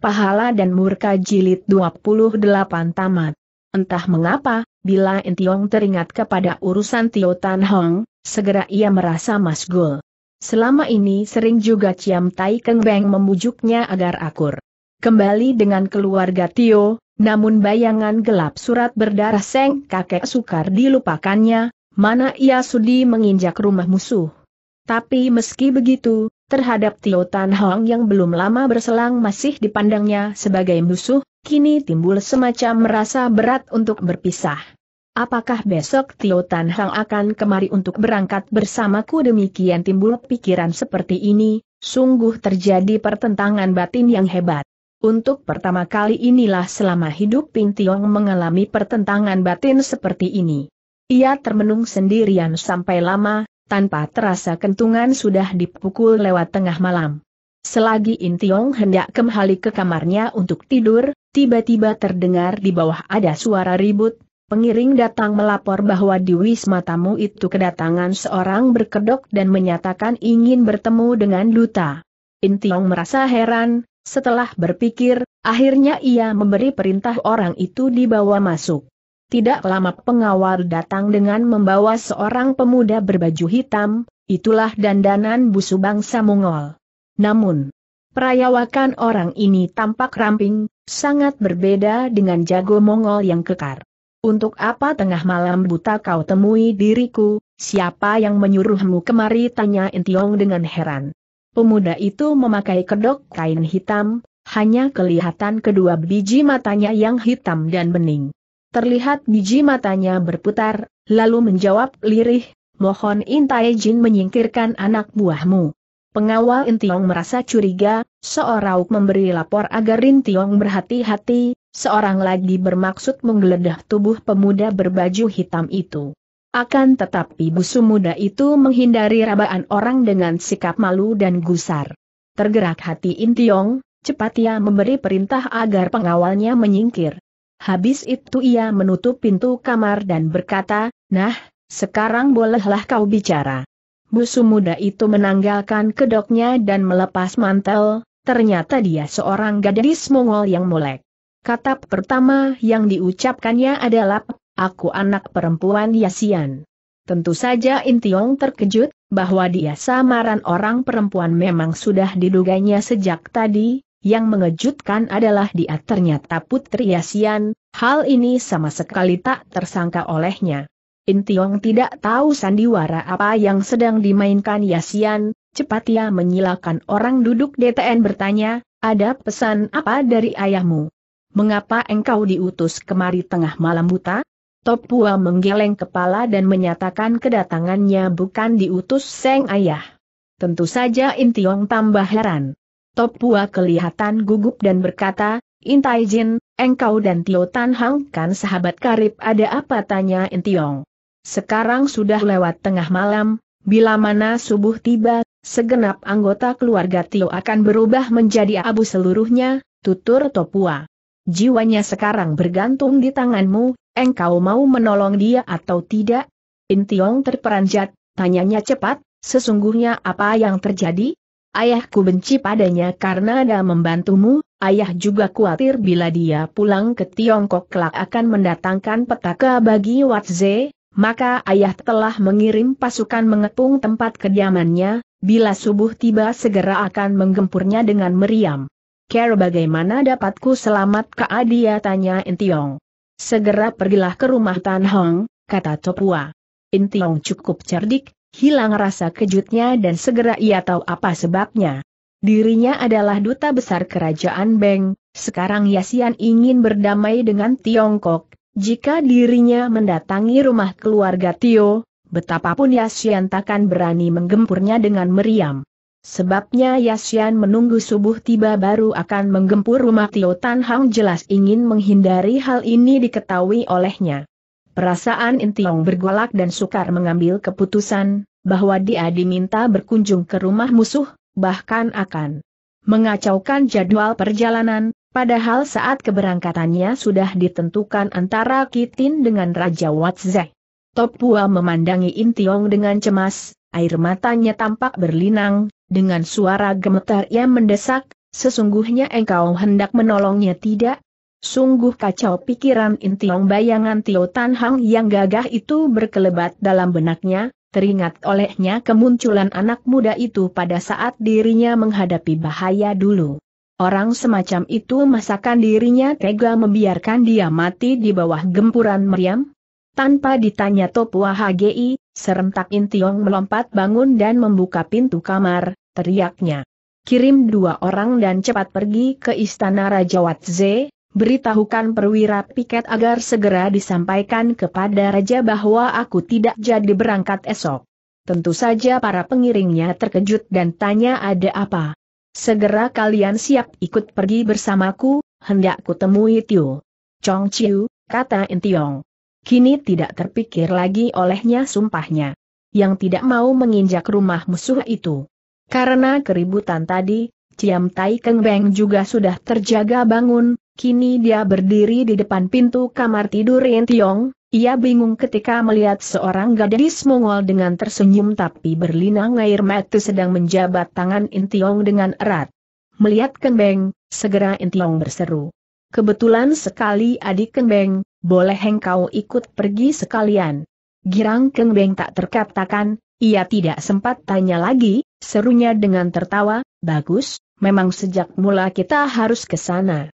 Pahala dan Murka Jilid 28 Tamat Entah mengapa, bila Entiong teringat kepada urusan Tio Tan Hong, segera ia merasa masgul. Selama ini sering juga Ciam Tai Keng Beng memujuknya agar akur. Kembali dengan keluarga Tio, namun bayangan gelap surat berdarah Seng kakek sukar dilupakannya, mana ia sudi menginjak rumah musuh. Tapi meski begitu, Terhadap Tio Tan Hong yang belum lama berselang masih dipandangnya sebagai musuh, kini timbul semacam merasa berat untuk berpisah. Apakah besok Tio Tan Hong akan kemari untuk berangkat bersamaku demikian timbul pikiran seperti ini, sungguh terjadi pertentangan batin yang hebat. Untuk pertama kali inilah selama hidup Ping Tiong mengalami pertentangan batin seperti ini. Ia termenung sendirian sampai lama, tanpa terasa kentungan sudah dipukul lewat tengah malam. Selagi Intiong hendak kembali ke kamarnya untuk tidur, tiba-tiba terdengar di bawah ada suara ribut, pengiring datang melapor bahwa di wisma tamu itu kedatangan seorang berkedok dan menyatakan ingin bertemu dengan duta. Intiong merasa heran, setelah berpikir, akhirnya ia memberi perintah orang itu dibawa masuk. Tidak lama pengawal datang dengan membawa seorang pemuda berbaju hitam, itulah dandanan busu bangsa Mongol. Namun, perayawakan orang ini tampak ramping, sangat berbeda dengan jago Mongol yang kekar. Untuk apa tengah malam buta kau temui diriku, siapa yang menyuruhmu kemari tanya Entiong dengan heran. Pemuda itu memakai kedok kain hitam, hanya kelihatan kedua biji matanya yang hitam dan bening terlihat biji matanya berputar, lalu menjawab lirih, mohon Intai Jin menyingkirkan anak buahmu. Pengawal Intiong merasa curiga, seorang memberi lapor agar Intiong berhati-hati, seorang lagi bermaksud menggeledah tubuh pemuda berbaju hitam itu. Akan tetapi busu muda itu menghindari rabaan orang dengan sikap malu dan gusar. Tergerak hati Intiong, cepat ia memberi perintah agar pengawalnya menyingkir. Habis itu ia menutup pintu kamar dan berkata, Nah, sekarang bolehlah kau bicara. Busu muda itu menanggalkan kedoknya dan melepas mantel, ternyata dia seorang gadis Mongol yang molek. Kata pertama yang diucapkannya adalah, aku anak perempuan Yasian. Tentu saja Intiong terkejut, bahwa dia samaran orang perempuan memang sudah diduganya sejak tadi, yang mengejutkan adalah dia ternyata putri Yasian, hal ini sama sekali tak tersangka olehnya. Intiong tidak tahu sandiwara apa yang sedang dimainkan Yasian, cepat ia menyilakan orang duduk DTN bertanya, ada pesan apa dari ayahmu? Mengapa engkau diutus kemari tengah malam buta? Topua menggeleng kepala dan menyatakan kedatangannya bukan diutus Seng Ayah. Tentu saja Intiong tambah heran. Topua kelihatan gugup dan berkata, Intai Jin, engkau dan Tio Tan Hang kan sahabat karib ada apa tanya Intiong. Sekarang sudah lewat tengah malam, bila mana subuh tiba, segenap anggota keluarga Tio akan berubah menjadi abu seluruhnya, tutur Topua. Jiwanya sekarang bergantung di tanganmu, engkau mau menolong dia atau tidak? Intiong terperanjat, tanyanya cepat, sesungguhnya apa yang terjadi? Ayahku benci padanya karena ada membantumu, ayah juga khawatir bila dia pulang ke Tiongkok kelak akan mendatangkan petaka bagi Watze, maka ayah telah mengirim pasukan mengepung tempat kediamannya, bila subuh tiba segera akan menggempurnya dengan meriam. Care bagaimana dapatku selamat ke Adia tanya Intiong. Segera pergilah ke rumah Tan Hong, kata Topua. Intiong cukup cerdik, Hilang rasa kejutnya dan segera ia tahu apa sebabnya. Dirinya adalah duta besar kerajaan Beng, sekarang Yasian ingin berdamai dengan Tiongkok, jika dirinya mendatangi rumah keluarga Tio, betapapun Yasian takkan berani menggempurnya dengan meriam. Sebabnya Yasian menunggu subuh tiba baru akan menggempur rumah Tio Tan Hang jelas ingin menghindari hal ini diketahui olehnya. Perasaan Intiong bergolak dan sukar mengambil keputusan, bahwa dia diminta berkunjung ke rumah musuh, bahkan akan mengacaukan jadwal perjalanan, padahal saat keberangkatannya sudah ditentukan antara Kitin dengan Raja Watzeh. Topua memandangi Intiong dengan cemas, air matanya tampak berlinang, dengan suara gemetar ia mendesak, sesungguhnya engkau hendak menolongnya tidak? Sungguh kacau pikiran Intiong bayangan Tio Tan Hang yang gagah itu berkelebat dalam benaknya, teringat olehnya kemunculan anak muda itu pada saat dirinya menghadapi bahaya dulu. Orang semacam itu masakan dirinya tega membiarkan dia mati di bawah gempuran meriam? Tanpa ditanya Topua HGI, serentak Intiong melompat bangun dan membuka pintu kamar, teriaknya. Kirim dua orang dan cepat pergi ke istana Raja Watze, beritahukan perwira piket agar segera disampaikan kepada raja bahwa aku tidak jadi berangkat esok. Tentu saja para pengiringnya terkejut dan tanya ada apa. Segera kalian siap ikut pergi bersamaku, hendak kutemui Tiu. Chong Chiu, kata Intiong. Kini tidak terpikir lagi olehnya sumpahnya. Yang tidak mau menginjak rumah musuh itu. Karena keributan tadi, Ciam Tai Keng Beng juga sudah terjaga bangun, Kini dia berdiri di depan pintu kamar tidur Yong. ia bingung ketika melihat seorang gadis Mongol dengan tersenyum tapi berlinang air mata sedang menjabat tangan Yong dengan erat. Melihat Kenbeng, segera Yong berseru. Kebetulan sekali adik Kenbeng, boleh engkau ikut pergi sekalian. Girang Kenbeng tak terkatakan, ia tidak sempat tanya lagi, serunya dengan tertawa, bagus, memang sejak mula kita harus ke sana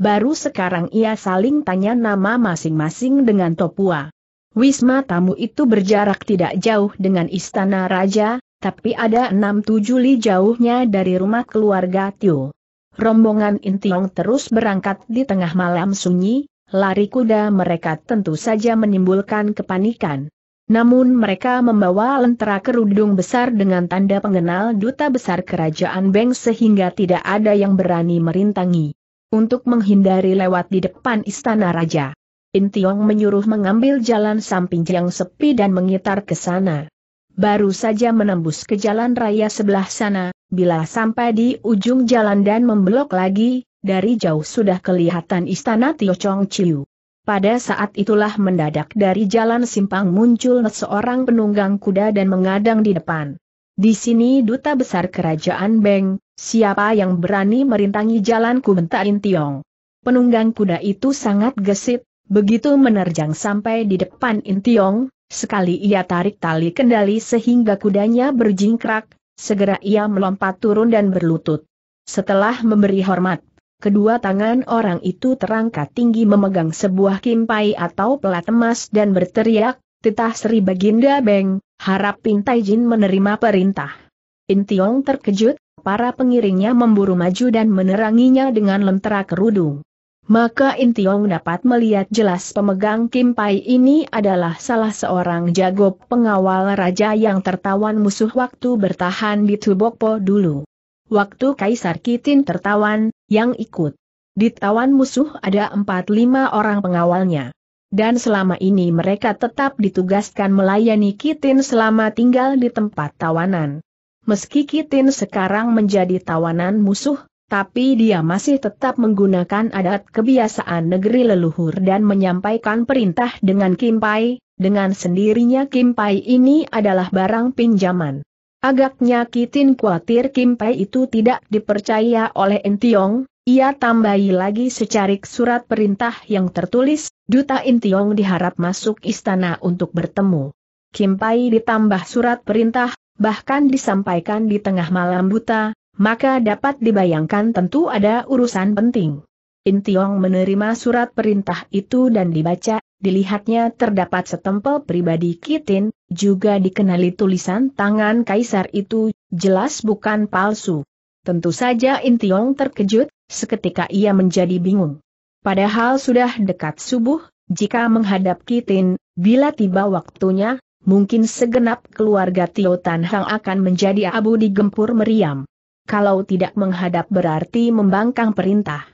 baru sekarang ia saling tanya nama masing-masing dengan Topua. Wisma tamu itu berjarak tidak jauh dengan istana raja, tapi ada enam tujuh li jauhnya dari rumah keluarga Tio. Rombongan Intiong terus berangkat di tengah malam sunyi, lari kuda mereka tentu saja menimbulkan kepanikan. Namun mereka membawa lentera kerudung besar dengan tanda pengenal duta besar kerajaan Beng sehingga tidak ada yang berani merintangi untuk menghindari lewat di depan istana raja. Intiong menyuruh mengambil jalan samping yang sepi dan mengitar ke sana. Baru saja menembus ke jalan raya sebelah sana, bila sampai di ujung jalan dan membelok lagi, dari jauh sudah kelihatan istana Tio Chong Chiu. Pada saat itulah mendadak dari jalan simpang muncul seorang penunggang kuda dan mengadang di depan. Di sini duta besar kerajaan Beng, Siapa yang berani merintangi jalanku bentain Tiong? Penunggang kuda itu sangat gesit, begitu menerjang sampai di depan Intiong, sekali ia tarik tali kendali sehingga kudanya berjingkrak, segera ia melompat turun dan berlutut. Setelah memberi hormat, kedua tangan orang itu terangkat tinggi memegang sebuah kimpai atau pelat emas dan berteriak, Titah Sri Baginda Beng, harap Pintai Jin menerima perintah. In Tiong terkejut, para pengiringnya memburu maju dan meneranginya dengan lentera kerudung. Maka In Tiong dapat melihat jelas pemegang Kim Pai ini adalah salah seorang jago pengawal raja yang tertawan musuh waktu bertahan di Tubokpo dulu. Waktu Kaisar Kitin tertawan, yang ikut. Ditawan musuh ada 4-5 orang pengawalnya. Dan selama ini mereka tetap ditugaskan melayani Kitin selama tinggal di tempat tawanan. Meski Kitin sekarang menjadi tawanan musuh, tapi dia masih tetap menggunakan adat kebiasaan negeri leluhur dan menyampaikan perintah dengan Kimpai, dengan sendirinya Kimpai ini adalah barang pinjaman. Agaknya Kitin khawatir Kimpai itu tidak dipercaya oleh Entiong, ia tambahi lagi secarik surat perintah yang tertulis, Duta Intiong diharap masuk istana untuk bertemu. Kimpai ditambah surat perintah, bahkan disampaikan di tengah malam buta, maka dapat dibayangkan tentu ada urusan penting. Intiong menerima surat perintah itu dan dibaca, dilihatnya terdapat setempel pribadi Kitin, juga dikenali tulisan tangan kaisar itu, jelas bukan palsu. Tentu saja Intiong terkejut, seketika ia menjadi bingung. Padahal sudah dekat subuh, jika menghadap Kitin, bila tiba waktunya, mungkin segenap keluarga Tio Tan Hang akan menjadi abu digempur meriam. Kalau tidak menghadap berarti membangkang perintah.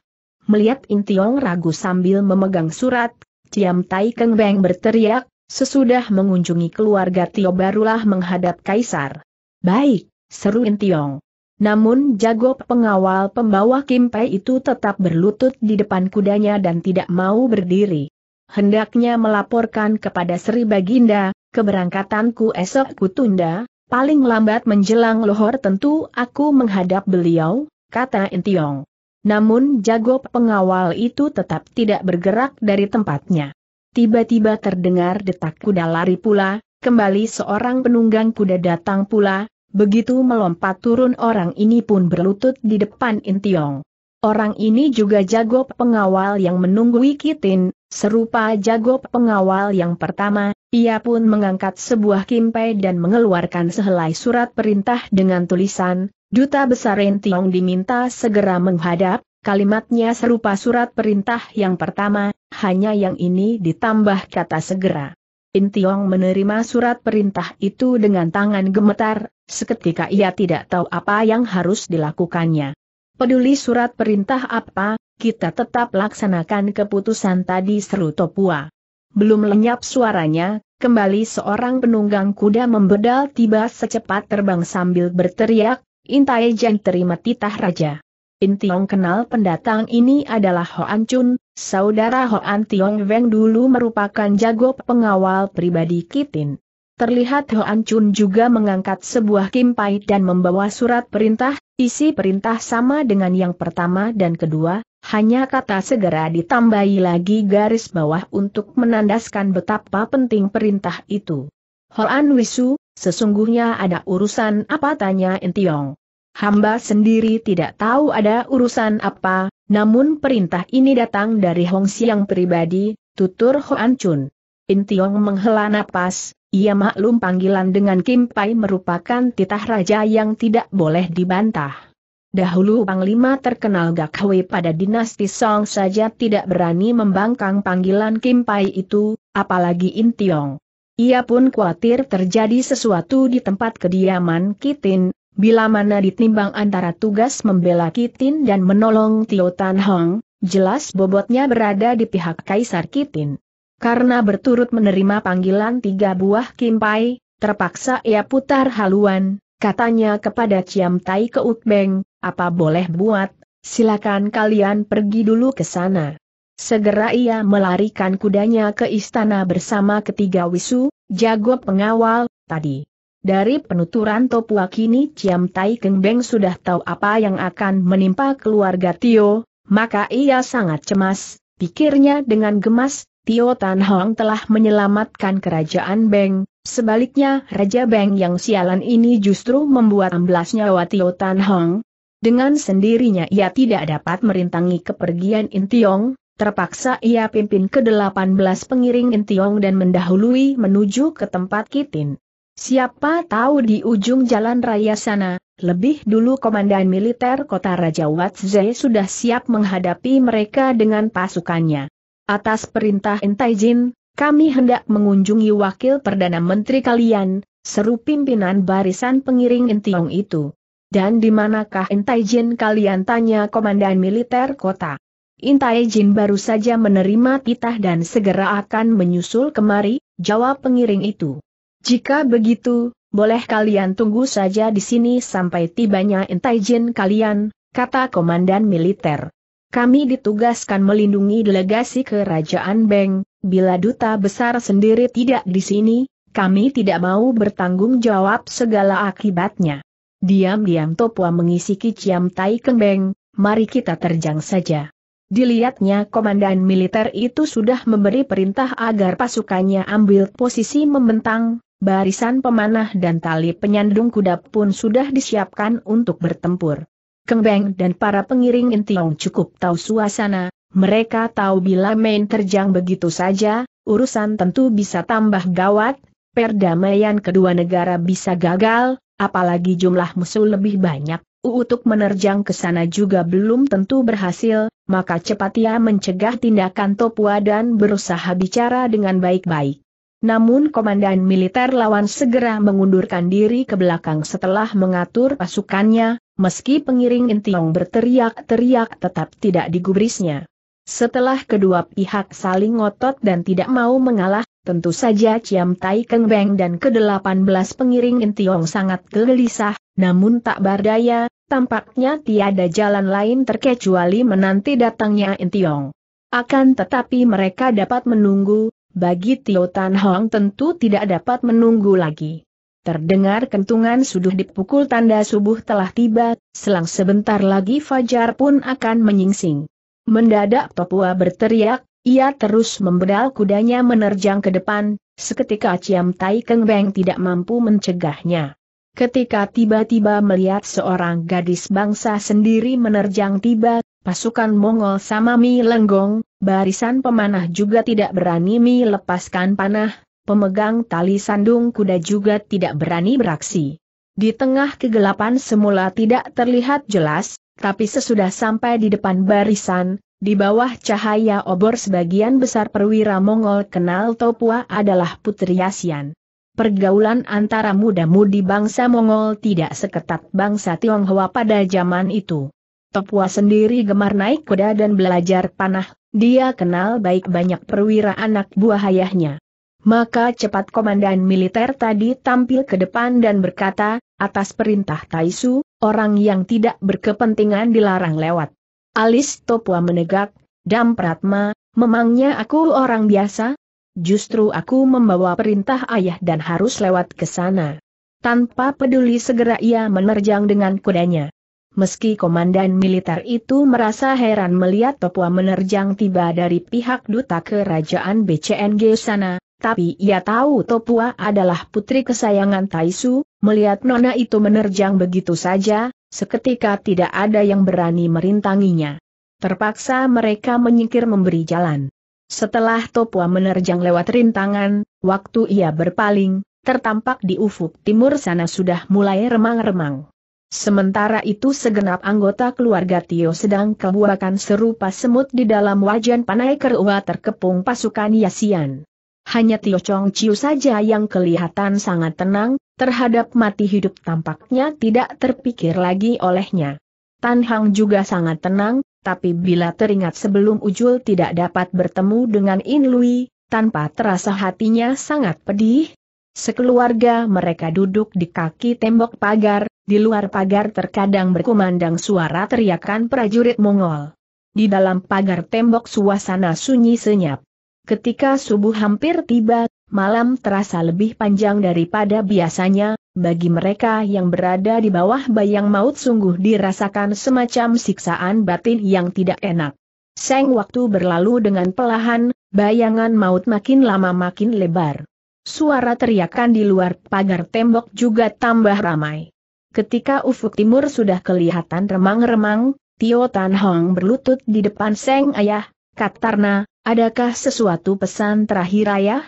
Melihat Intiong ragu sambil memegang surat, Ciam Tai Keng Beng berteriak, sesudah mengunjungi keluarga Tio barulah menghadap Kaisar. Baik, seru Intiong. Namun jago pengawal pembawa Kimpai itu tetap berlutut di depan kudanya dan tidak mau berdiri. Hendaknya melaporkan kepada Sri Baginda, keberangkatanku esok kutunda, paling lambat menjelang lohor tentu aku menghadap beliau, kata Intiong. Namun jago pengawal itu tetap tidak bergerak dari tempatnya. Tiba-tiba terdengar detak kuda lari pula, kembali seorang penunggang kuda datang pula, begitu melompat turun orang ini pun berlutut di depan Intiong. Orang ini juga jago pengawal yang menunggu Kitin, serupa jago pengawal yang pertama, ia pun mengangkat sebuah kimpai dan mengeluarkan sehelai surat perintah dengan tulisan, Duta Besar Entiong diminta segera menghadap, kalimatnya serupa surat perintah yang pertama, hanya yang ini ditambah kata segera. Intiong menerima surat perintah itu dengan tangan gemetar, seketika ia tidak tahu apa yang harus dilakukannya. Peduli surat perintah apa, kita tetap laksanakan keputusan tadi seru Topua. Belum lenyap suaranya, Kembali seorang penunggang kuda membedal tiba secepat terbang sambil berteriak, Intai Jan terima titah raja. Intiong kenal pendatang ini adalah Ho An Chun, saudara Ho Hoan Tiong Weng dulu merupakan jago pengawal pribadi Kitin. Terlihat Ho An Chun juga mengangkat sebuah kimpai dan membawa surat perintah, isi perintah sama dengan yang pertama dan kedua, hanya kata segera ditambahi lagi garis bawah untuk menandaskan betapa penting perintah itu. Hoan Wisu, sesungguhnya ada urusan apa tanya Entiong. Hamba sendiri tidak tahu ada urusan apa, namun perintah ini datang dari Hong Siang pribadi, tutur Hoan Chun. Intiong menghela napas, ia maklum panggilan dengan Kim Pai merupakan titah raja yang tidak boleh dibantah. Dahulu Panglima terkenal Gakwe pada dinasti Song saja tidak berani membangkang panggilan Kim Pai itu, apalagi In Tiong. Ia pun khawatir terjadi sesuatu di tempat kediaman Kitin, bila mana ditimbang antara tugas membela Kitin dan menolong Tio Tan Hong, jelas bobotnya berada di pihak Kaisar Kitin. Karena berturut menerima panggilan tiga buah Kim Pai, terpaksa ia putar haluan, Katanya kepada Ciam Tai ke Ukbeng, apa boleh buat, silakan kalian pergi dulu ke sana. Segera ia melarikan kudanya ke istana bersama ketiga wisu, jago pengawal, tadi. Dari penuturan Topua kini Ciam Tai Kengbeng sudah tahu apa yang akan menimpa keluarga Tio, maka ia sangat cemas, pikirnya dengan gemas, Tio Tan Hong telah menyelamatkan kerajaan Beng, Sebaliknya, Raja Beng yang sialan ini justru membuat amblas nyawa Tio Tan Hong. Dengan sendirinya ia tidak dapat merintangi kepergian Intiong, terpaksa ia pimpin ke-18 pengiring Intiong dan mendahului menuju ke tempat Kitin. Siapa tahu di ujung jalan raya sana, lebih dulu komandan militer kota Raja Watze sudah siap menghadapi mereka dengan pasukannya. Atas perintah Intai Jin, kami hendak mengunjungi wakil Perdana Menteri kalian, seru pimpinan barisan pengiring Intiong itu. Dan di manakah Intaijin kalian tanya Komandan Militer Kota? Intaijin baru saja menerima titah dan segera akan menyusul kemari, jawab pengiring itu. Jika begitu, boleh kalian tunggu saja di sini sampai tibanya Intaijin kalian, kata Komandan Militer. Kami ditugaskan melindungi delegasi Kerajaan Beng, bila duta besar sendiri tidak di sini, kami tidak mau bertanggung jawab segala akibatnya. Diam-diam Topua mengisi kiciam Tai Kembeng, mari kita terjang saja. Dilihatnya komandan militer itu sudah memberi perintah agar pasukannya ambil posisi membentang, barisan pemanah dan tali penyandung kuda pun sudah disiapkan untuk bertempur. Kengbeng dan para pengiring Intiong cukup tahu suasana, mereka tahu bila main terjang begitu saja, urusan tentu bisa tambah gawat, perdamaian kedua negara bisa gagal, apalagi jumlah musuh lebih banyak. Untuk menerjang ke sana juga belum tentu berhasil, maka cepat ia mencegah tindakan Topua dan berusaha bicara dengan baik-baik. Namun komandan militer lawan segera mengundurkan diri ke belakang setelah mengatur pasukannya, meski pengiring Intiong berteriak-teriak tetap tidak digubrisnya. Setelah kedua pihak saling ngotot dan tidak mau mengalah, tentu saja Ciam Tai Keng Beng dan ke-18 pengiring Intiong sangat gelisah, namun tak berdaya, tampaknya tiada jalan lain terkecuali menanti datangnya Intiong. Akan tetapi mereka dapat menunggu, bagi Tio Tan Hong tentu tidak dapat menunggu lagi. Terdengar kentungan suduh dipukul tanda subuh telah tiba, selang sebentar lagi Fajar pun akan menyingsing. Mendadak Papua berteriak, ia terus membedal kudanya menerjang ke depan, seketika Ciam Tai Keng Beng tidak mampu mencegahnya. Ketika tiba-tiba melihat seorang gadis bangsa sendiri menerjang tiba, pasukan Mongol sama Mi Lenggong, barisan pemanah juga tidak berani Mi lepaskan panah, pemegang tali sandung kuda juga tidak berani beraksi. Di tengah kegelapan semula tidak terlihat jelas, tapi sesudah sampai di depan barisan, di bawah cahaya obor sebagian besar perwira Mongol kenal Topua adalah Putri Asian. Pergaulan antara muda-mudi bangsa Mongol tidak seketat bangsa Tionghoa pada zaman itu. Topua sendiri gemar naik kuda dan belajar panah, dia kenal baik banyak perwira anak buah ayahnya. Maka cepat komandan militer tadi tampil ke depan dan berkata, atas perintah Taisu, Orang yang tidak berkepentingan dilarang lewat. Alis Topwa menegak, Dam Pratma, memangnya aku orang biasa? Justru aku membawa perintah ayah dan harus lewat ke sana. Tanpa peduli segera ia menerjang dengan kudanya. Meski komandan militer itu merasa heran melihat Topwa menerjang tiba dari pihak duta kerajaan BCNG sana, tapi ia tahu Topua adalah putri kesayangan Taisu, melihat nona itu menerjang begitu saja, seketika tidak ada yang berani merintanginya. Terpaksa mereka menyingkir memberi jalan. Setelah Topua menerjang lewat rintangan, waktu ia berpaling, tertampak di ufuk timur sana sudah mulai remang-remang. Sementara itu segenap anggota keluarga Tio sedang kebuakan serupa semut di dalam wajan panai kerua terkepung pasukan Yasian. Hanya Tio Chong Chiu saja yang kelihatan sangat tenang, terhadap mati hidup tampaknya tidak terpikir lagi olehnya. Tan Hang juga sangat tenang, tapi bila teringat sebelum Ujul tidak dapat bertemu dengan In Lui, tanpa terasa hatinya sangat pedih. Sekeluarga mereka duduk di kaki tembok pagar, di luar pagar terkadang berkumandang suara teriakan prajurit Mongol. Di dalam pagar tembok suasana sunyi senyap. Ketika subuh hampir tiba, malam terasa lebih panjang daripada biasanya, bagi mereka yang berada di bawah bayang maut sungguh dirasakan semacam siksaan batin yang tidak enak. Seng waktu berlalu dengan pelahan, bayangan maut makin lama makin lebar. Suara teriakan di luar pagar tembok juga tambah ramai. Ketika ufuk timur sudah kelihatan remang-remang, Tio Tan Hong berlutut di depan Seng Ayah, Katarna, adakah sesuatu pesan terakhir ayah?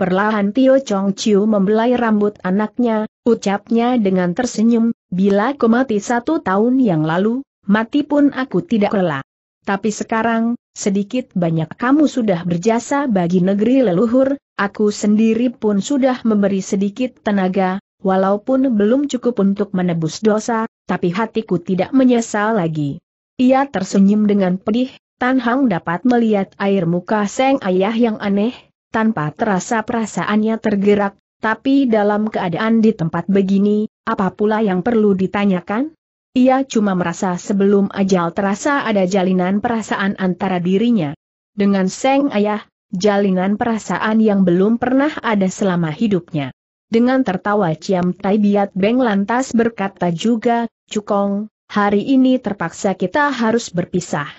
Perlahan Tio Chong Chiu membelai rambut anaknya, ucapnya dengan tersenyum, bila aku mati satu tahun yang lalu, mati pun aku tidak rela. Tapi sekarang, sedikit banyak kamu sudah berjasa bagi negeri leluhur, aku sendiri pun sudah memberi sedikit tenaga, walaupun belum cukup untuk menebus dosa, tapi hatiku tidak menyesal lagi. Ia tersenyum dengan pedih, Tan Hang dapat melihat air muka Seng Ayah yang aneh, tanpa terasa perasaannya tergerak, tapi dalam keadaan di tempat begini, apa pula yang perlu ditanyakan? Ia cuma merasa sebelum ajal terasa ada jalinan perasaan antara dirinya. Dengan Seng Ayah, jalinan perasaan yang belum pernah ada selama hidupnya. Dengan tertawa Ciam Tai Biat Beng lantas berkata juga, Cukong, hari ini terpaksa kita harus berpisah.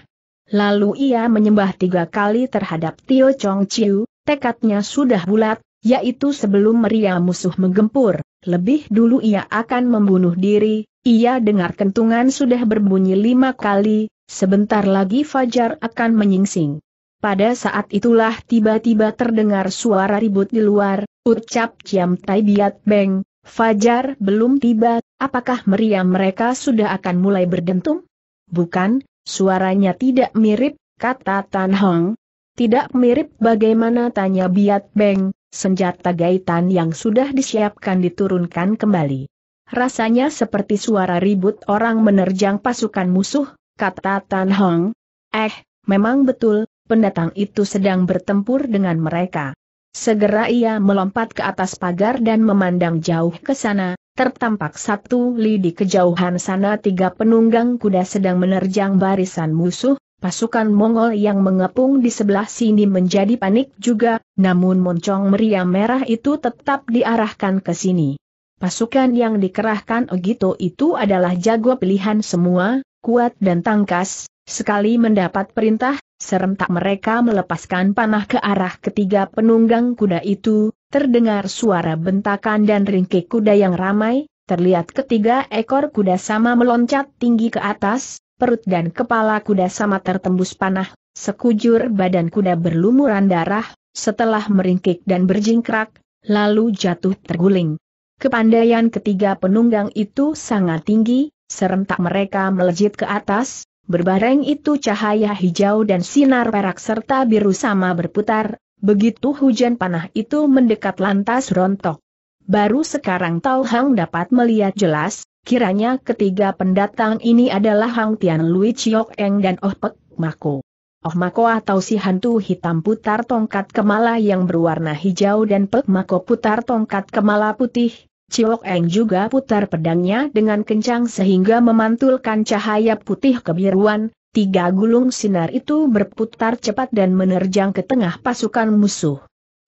Lalu ia menyembah tiga kali terhadap Tio Chong Chiu, tekadnya sudah bulat, yaitu sebelum meriah musuh menggempur, lebih dulu ia akan membunuh diri, ia dengar kentungan sudah berbunyi lima kali, sebentar lagi Fajar akan menyingsing. Pada saat itulah tiba-tiba terdengar suara ribut di luar, ucap Ciam Tai Biat Beng, Fajar belum tiba, apakah meriam mereka sudah akan mulai berdentum? Bukan, Suaranya tidak mirip, kata Tan Hong. Tidak mirip bagaimana tanya Biat Beng, senjata gaitan yang sudah disiapkan diturunkan kembali. Rasanya seperti suara ribut orang menerjang pasukan musuh, kata Tan Hong. Eh, memang betul, pendatang itu sedang bertempur dengan mereka. Segera ia melompat ke atas pagar dan memandang jauh ke sana, tertampak satu li di kejauhan sana tiga penunggang kuda sedang menerjang barisan musuh, pasukan Mongol yang mengepung di sebelah sini menjadi panik juga, namun moncong meriam merah itu tetap diarahkan ke sini. Pasukan yang dikerahkan Ogito itu adalah jago pilihan semua, kuat dan tangkas, sekali mendapat perintah, Serentak mereka melepaskan panah ke arah ketiga penunggang kuda itu, terdengar suara bentakan dan ringkik kuda yang ramai, terlihat ketiga ekor kuda sama meloncat tinggi ke atas, perut dan kepala kuda sama tertembus panah, sekujur badan kuda berlumuran darah, setelah meringkik dan berjingkrak, lalu jatuh terguling. Kepandaian ketiga penunggang itu sangat tinggi, serentak mereka melejit ke atas, Berbareng itu cahaya hijau dan sinar perak serta biru sama berputar, begitu hujan panah itu mendekat lantas rontok. Baru sekarang Tao Hang dapat melihat jelas, kiranya ketiga pendatang ini adalah Hang Tian Lui Chiok Eng dan Oh Pek Mako. Oh Mako atau si hantu hitam putar tongkat kemala yang berwarna hijau dan Pek Mako putar tongkat kemala putih, Chiok Eng juga putar pedangnya dengan kencang sehingga memantulkan cahaya putih kebiruan, tiga gulung sinar itu berputar cepat dan menerjang ke tengah pasukan musuh.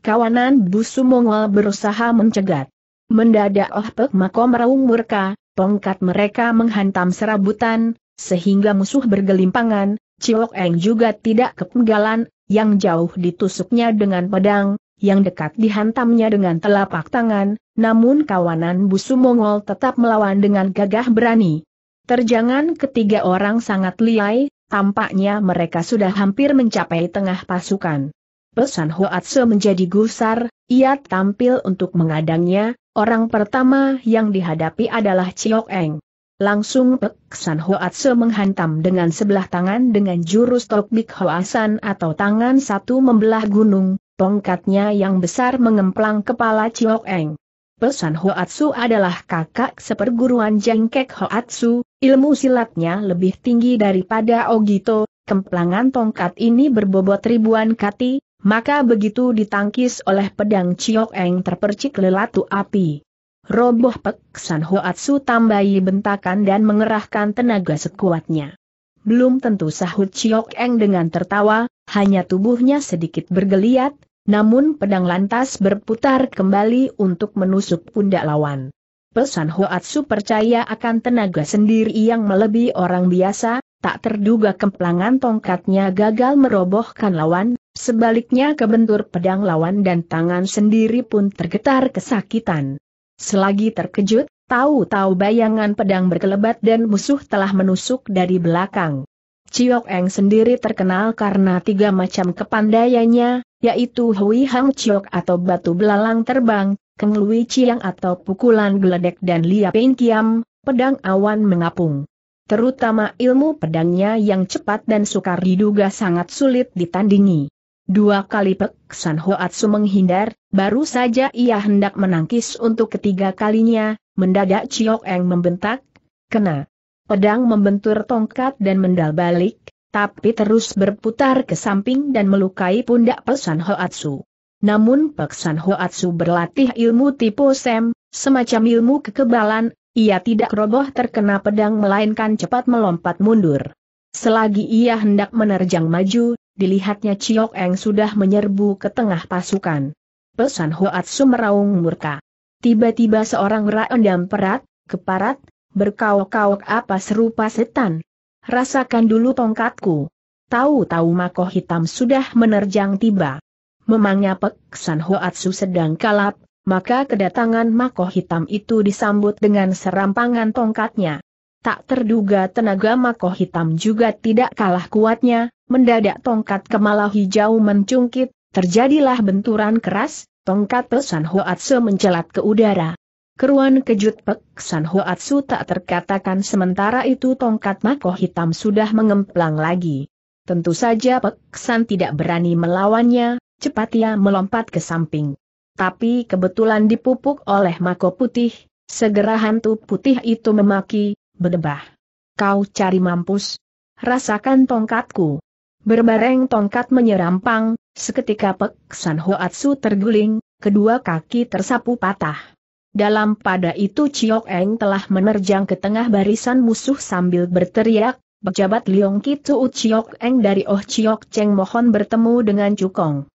Kawanan busu Mongol berusaha mencegat. Mendadak Oh Pek Makom Raung murka, tongkat mereka menghantam serabutan, sehingga musuh bergelimpangan, Chiok Eng juga tidak kepenggalan, yang jauh ditusuknya dengan pedang, yang dekat dihantamnya dengan telapak tangan, namun kawanan busu Mongol tetap melawan dengan gagah berani. Terjangan ketiga orang sangat liai, tampaknya mereka sudah hampir mencapai tengah pasukan. Pesan Hoatse menjadi gusar, ia tampil untuk mengadangnya, orang pertama yang dihadapi adalah Chiok Eng. Langsung Pesan Hoatse menghantam dengan sebelah tangan dengan jurus Tokbik Hoasan atau tangan satu membelah gunung, Tongkatnya yang besar mengemplang kepala Chiok Eng. Pesan Hoatsu adalah kakak seperguruan jengkek Hoatsu, ilmu silatnya lebih tinggi daripada Ogito, kemplangan tongkat ini berbobot ribuan kati, maka begitu ditangkis oleh pedang Chiok Eng terpercik lelatu api. Roboh Pek San Hoatsu tambahi bentakan dan mengerahkan tenaga sekuatnya. Belum tentu sahut Chiok Eng dengan tertawa, hanya tubuhnya sedikit bergeliat, namun pedang lantas berputar kembali untuk menusuk pundak lawan. Pesan Hoatsu percaya akan tenaga sendiri yang melebihi orang biasa, tak terduga kemplangan tongkatnya gagal merobohkan lawan, sebaliknya kebentur pedang lawan dan tangan sendiri pun tergetar kesakitan. Selagi terkejut, tahu-tahu bayangan pedang berkelebat dan musuh telah menusuk dari belakang. Chiok Eng sendiri terkenal karena tiga macam kepandaiannya, yaitu Hui Hang Chiok atau batu belalang terbang, Keng Lui Chiang atau pukulan geledek dan Lia Peng Kiam, pedang awan mengapung. Terutama ilmu pedangnya yang cepat dan sukar diduga sangat sulit ditandingi. Dua kali Pek San Hoatsu menghindar, baru saja ia hendak menangkis untuk ketiga kalinya, mendadak Chiok Eng membentak, kena. Pedang membentur tongkat dan mendal balik, tapi terus berputar ke samping dan melukai pundak Pesan Hoatsu. Namun Pesan Hoatsu berlatih ilmu tipu sem, semacam ilmu kekebalan, ia tidak roboh terkena pedang melainkan cepat melompat mundur. Selagi ia hendak menerjang maju, dilihatnya Chiok Eng sudah menyerbu ke tengah pasukan. Pesan Hoatsu meraung murka. Tiba-tiba seorang raendam perat, keparat, berkaok apa serupa setan, Rasakan dulu tongkatku. Tahu-tahu makoh hitam sudah menerjang tiba. Memangnya Pek San Hoatsu sedang kalap, maka kedatangan makoh hitam itu disambut dengan serampangan tongkatnya. Tak terduga tenaga makoh hitam juga tidak kalah kuatnya, mendadak tongkat kemala hijau mencungkit, terjadilah benturan keras, tongkat pesan hoatsu mencelat ke udara. Keruan kejut Pek San Hoatsu tak terkatakan sementara itu tongkat makoh hitam sudah mengemplang lagi. Tentu saja Pek San tidak berani melawannya, cepat ia melompat ke samping. Tapi kebetulan dipupuk oleh mako putih, segera hantu putih itu memaki, berdebah. Kau cari mampus? Rasakan tongkatku. Berbareng tongkat menyerampang, seketika Pek San Hoatsu terguling, kedua kaki tersapu patah. Dalam pada itu Chiok Eng telah menerjang ke tengah barisan musuh sambil berteriak, Pejabat Liong Kitu Chiok Eng dari Oh Chiok Cheng mohon bertemu dengan Cukong.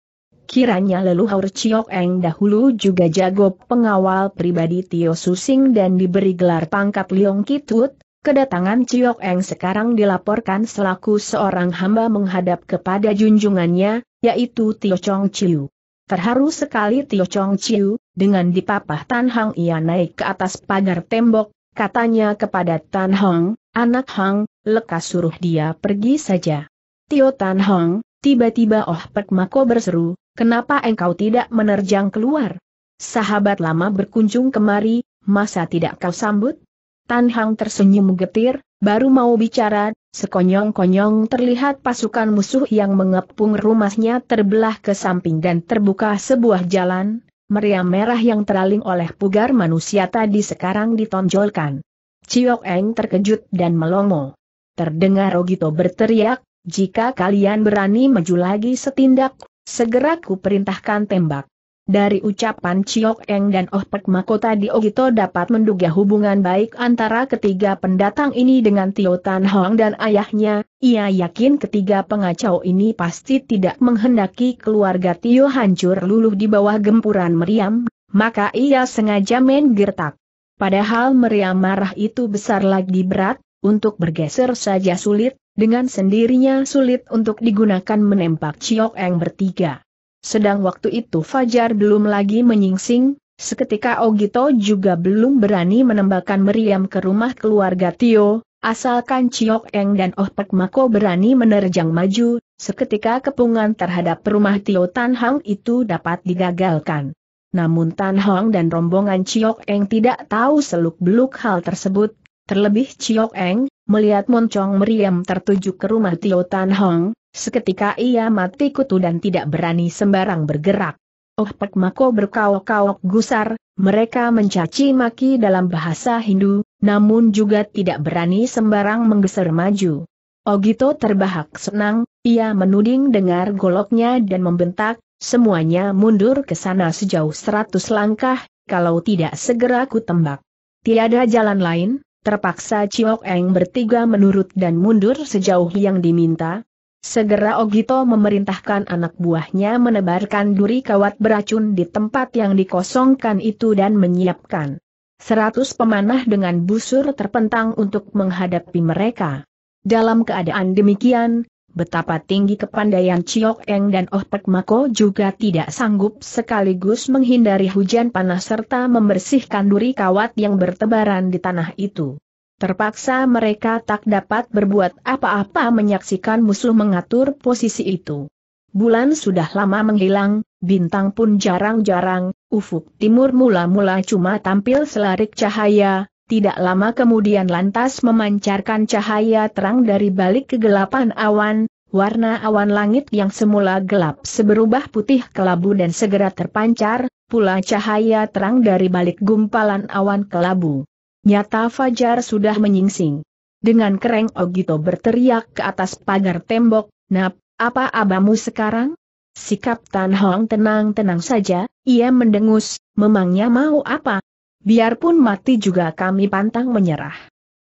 Kiranya leluhur Chiok Eng dahulu juga jago pengawal pribadi Tio Susing dan diberi gelar pangkat Liong Kitut, kedatangan Chiok Eng sekarang dilaporkan selaku seorang hamba menghadap kepada junjungannya, yaitu Tio Chong Chiu. Terharu sekali Tio Chong Chiu, dengan dipapah Tan Hang ia naik ke atas pagar tembok, katanya kepada Tan Hong, anak Hang, lekas suruh dia pergi saja. Tio Tan Hong, tiba-tiba Oh Pek Mako berseru, kenapa engkau tidak menerjang keluar? Sahabat lama berkunjung kemari, masa tidak kau sambut? Tan Hang tersenyum getir, baru mau bicara, sekonyong-konyong terlihat pasukan musuh yang mengepung rumahnya terbelah ke samping dan terbuka sebuah jalan, meriam merah yang teraling oleh pugar manusia tadi sekarang ditonjolkan. Ciok Eng terkejut dan melongo. Terdengar Rogito berteriak, jika kalian berani maju lagi setindak, segera ku perintahkan tembak. Dari ucapan Chiok Eng dan Oh Pek Makota Ogito dapat menduga hubungan baik antara ketiga pendatang ini dengan Tio Tan Hong dan ayahnya, ia yakin ketiga pengacau ini pasti tidak menghendaki keluarga Tio hancur luluh di bawah gempuran meriam, maka ia sengaja main gertak. Padahal meriam marah itu besar lagi berat, untuk bergeser saja sulit, dengan sendirinya sulit untuk digunakan menembak Chiok Eng bertiga. Sedang waktu itu Fajar belum lagi menyingsing, seketika Ogito juga belum berani menembakkan meriam ke rumah keluarga Tio, asalkan Chiok Eng dan Oh Pek Mako berani menerjang maju, seketika kepungan terhadap rumah Tio Tan Hang itu dapat digagalkan. Namun Tan Hong dan rombongan Chiok Eng tidak tahu seluk-beluk hal tersebut, terlebih Chiok Eng, melihat moncong meriam tertuju ke rumah Tio Tan Hong. Seketika ia mati kutu dan tidak berani sembarang bergerak. Oh Pek Mako berkaok-kaok gusar, mereka mencaci maki dalam bahasa Hindu, namun juga tidak berani sembarang menggeser maju. Ogito terbahak senang, ia menuding dengar goloknya dan membentak, semuanya mundur ke sana sejauh seratus langkah, kalau tidak segera ku tembak. Tiada jalan lain, terpaksa Ciok Eng bertiga menurut dan mundur sejauh yang diminta, Segera Ogito memerintahkan anak buahnya menebarkan duri kawat beracun di tempat yang dikosongkan itu dan menyiapkan seratus pemanah dengan busur terpentang untuk menghadapi mereka. Dalam keadaan demikian, betapa tinggi kepandaian Chiok Eng dan Oh Pek Mako juga tidak sanggup sekaligus menghindari hujan panas serta membersihkan duri kawat yang bertebaran di tanah itu. Terpaksa mereka tak dapat berbuat apa-apa menyaksikan musuh mengatur posisi itu. Bulan sudah lama menghilang, bintang pun jarang-jarang, ufuk timur mula-mula cuma tampil selarik cahaya, tidak lama kemudian lantas memancarkan cahaya terang dari balik kegelapan awan, Warna awan langit yang semula gelap seberubah putih kelabu dan segera terpancar, pula cahaya terang dari balik gumpalan awan kelabu. Nyata Fajar sudah menyingsing. Dengan kereng Ogito berteriak ke atas pagar tembok, Nap, apa abamu sekarang? Sikap Tan Hong tenang-tenang saja, ia mendengus, memangnya mau apa? Biarpun mati juga kami pantang menyerah.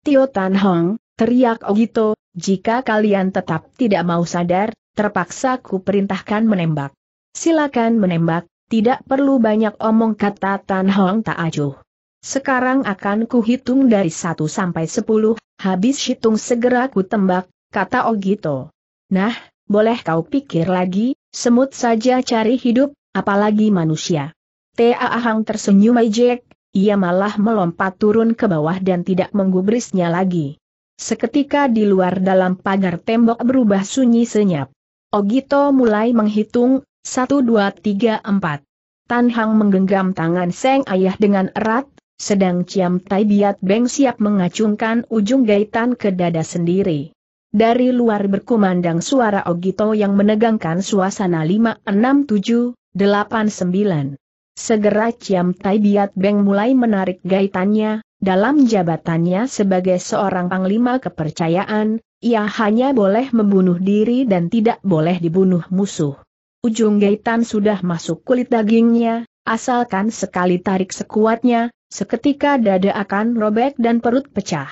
Tio Tan Hong, teriak Ogito, jika kalian tetap tidak mau sadar, terpaksa ku perintahkan menembak. Silakan menembak, tidak perlu banyak omong kata Tan Hong tak acuh. Sekarang akan kuhitung dari satu sampai sepuluh habis hitung segera ku tembak, kata Ogito. Nah, boleh kau pikir lagi, semut saja cari hidup, apalagi manusia. T.A. Ahang tersenyum ejek, ia malah melompat turun ke bawah dan tidak menggubrisnya lagi. Seketika di luar dalam pagar tembok berubah sunyi senyap. Ogito mulai menghitung, 1 2 3 4. Tan Hang menggenggam tangan Seng Ayah dengan erat, sedang Ciam Tai Biat Beng siap mengacungkan ujung gaitan ke dada sendiri. Dari luar berkumandang suara Ogito yang menegangkan suasana sembilan. Segera Ciam Tai Biat Beng mulai menarik gaitannya, dalam jabatannya sebagai seorang panglima kepercayaan, ia hanya boleh membunuh diri dan tidak boleh dibunuh musuh. Ujung gaitan sudah masuk kulit dagingnya, Asalkan sekali tarik sekuatnya, seketika dada akan robek dan perut pecah.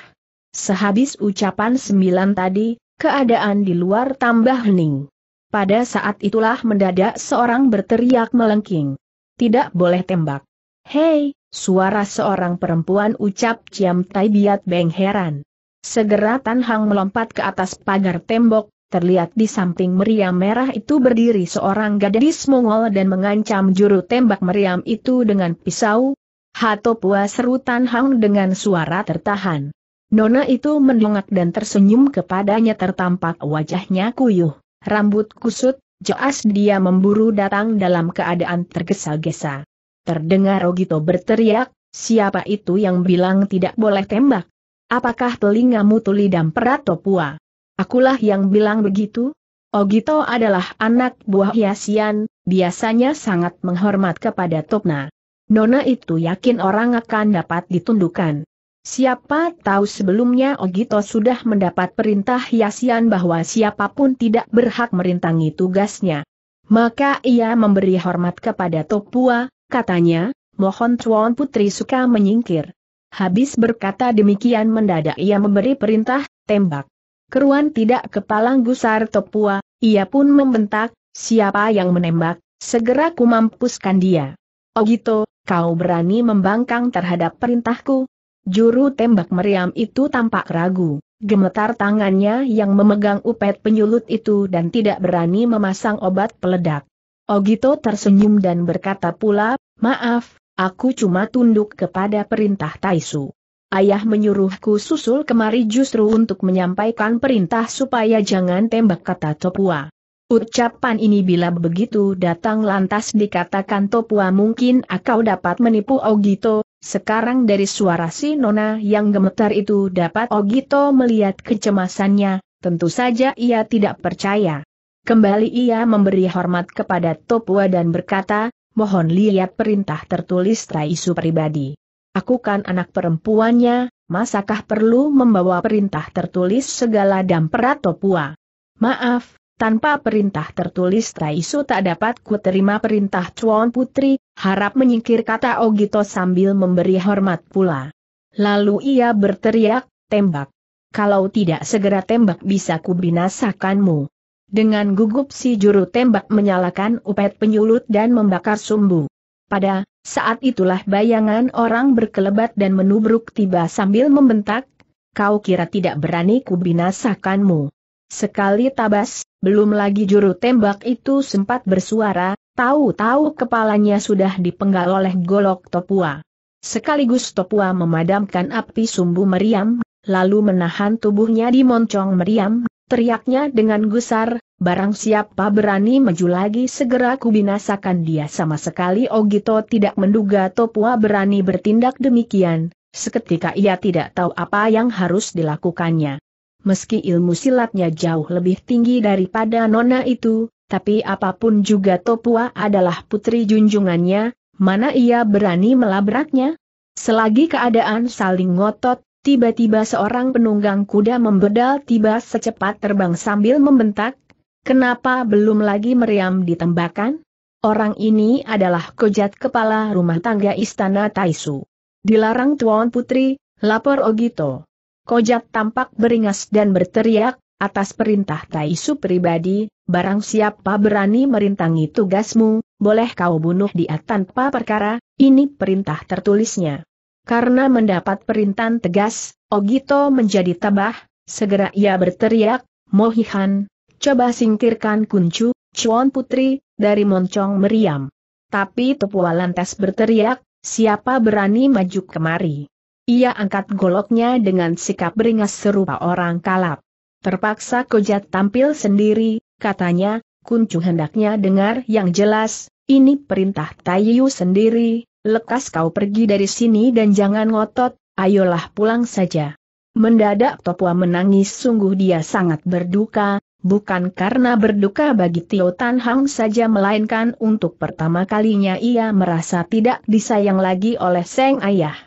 Sehabis ucapan sembilan tadi, keadaan di luar tambah hening. Pada saat itulah mendadak seorang berteriak melengking. Tidak boleh tembak. Hei, suara seorang perempuan ucap Ciam Tai Biat Beng heran. Segera Tan Hang melompat ke atas pagar tembok, terlihat di samping meriam merah itu berdiri seorang gadis Mongol dan mengancam juru tembak meriam itu dengan pisau. Hato puas seru Tan Hang dengan suara tertahan. Nona itu mendongak dan tersenyum kepadanya tertampak wajahnya kuyuh, rambut kusut, jelas dia memburu datang dalam keadaan tergesa-gesa. Terdengar Rogito berteriak, siapa itu yang bilang tidak boleh tembak? Apakah telingamu tuli dan peratopua? Akulah yang bilang begitu? Ogito adalah anak buah Hiasian, biasanya sangat menghormat kepada Topna. Nona itu yakin orang akan dapat ditundukkan. Siapa tahu sebelumnya Ogito sudah mendapat perintah Hiasian bahwa siapapun tidak berhak merintangi tugasnya. Maka ia memberi hormat kepada Topua, katanya, mohon Tuan Putri suka menyingkir. Habis berkata demikian mendadak ia memberi perintah, tembak keruan tidak kepalang gusar Topua, ia pun membentak, siapa yang menembak, segera ku mampuskan dia. Ogito, oh kau berani membangkang terhadap perintahku? Juru tembak meriam itu tampak ragu, gemetar tangannya yang memegang upet penyulut itu dan tidak berani memasang obat peledak. Ogito oh tersenyum dan berkata pula, maaf, aku cuma tunduk kepada perintah Taisu. Ayah menyuruhku susul kemari justru untuk menyampaikan perintah supaya jangan tembak kata Topua. Ucapan ini bila begitu datang lantas dikatakan Topua mungkin akau dapat menipu Ogito, sekarang dari suara si Nona yang gemetar itu dapat Ogito melihat kecemasannya, tentu saja ia tidak percaya. Kembali ia memberi hormat kepada Topua dan berkata, mohon lihat perintah tertulis Traisu pribadi. Aku kan anak perempuannya, masakah perlu membawa perintah tertulis segala damper peratopua? Maaf, tanpa perintah tertulis Taisu tak dapat ku terima perintah Cuan Putri, harap menyingkir kata Ogito sambil memberi hormat pula. Lalu ia berteriak, tembak. Kalau tidak segera tembak bisa ku binasakanmu. Dengan gugup si juru tembak menyalakan upet penyulut dan membakar sumbu. Pada saat itulah bayangan orang berkelebat dan menubruk tiba sambil membentak, kau kira tidak berani kubinasakanmu. Sekali tabas, belum lagi juru tembak itu sempat bersuara, tahu-tahu kepalanya sudah dipenggal oleh golok topua. Sekaligus topua memadamkan api sumbu meriam, lalu menahan tubuhnya di moncong meriam, Teriaknya dengan gusar, barang siapa berani maju lagi segera kubinasakan dia sama sekali Ogito tidak menduga Topua berani bertindak demikian, seketika ia tidak tahu apa yang harus dilakukannya. Meski ilmu silatnya jauh lebih tinggi daripada nona itu, tapi apapun juga Topua adalah putri junjungannya, mana ia berani melabraknya? Selagi keadaan saling ngotot, Tiba-tiba seorang penunggang kuda membedal tiba secepat terbang sambil membentak, kenapa belum lagi meriam ditembakkan? Orang ini adalah kojat kepala rumah tangga istana Taisu. Dilarang Tuan Putri, lapor Ogito. Kojat tampak beringas dan berteriak, atas perintah Taisu pribadi, barang siapa berani merintangi tugasmu, boleh kau bunuh dia tanpa perkara, ini perintah tertulisnya. Karena mendapat perintah tegas, Ogito menjadi tabah, segera ia berteriak, Mohihan, coba singkirkan kuncu, Cuan Putri, dari moncong meriam. Tapi Tepua lantas berteriak, siapa berani maju kemari. Ia angkat goloknya dengan sikap beringas serupa orang kalap. Terpaksa Kojat tampil sendiri, katanya, Kuncu hendaknya dengar yang jelas, ini perintah Tayu sendiri, Lekas kau pergi dari sini dan jangan ngotot, ayolah pulang saja. Mendadak Topua menangis sungguh dia sangat berduka, bukan karena berduka bagi Tio Tan Hang saja melainkan untuk pertama kalinya ia merasa tidak disayang lagi oleh Seng Ayah.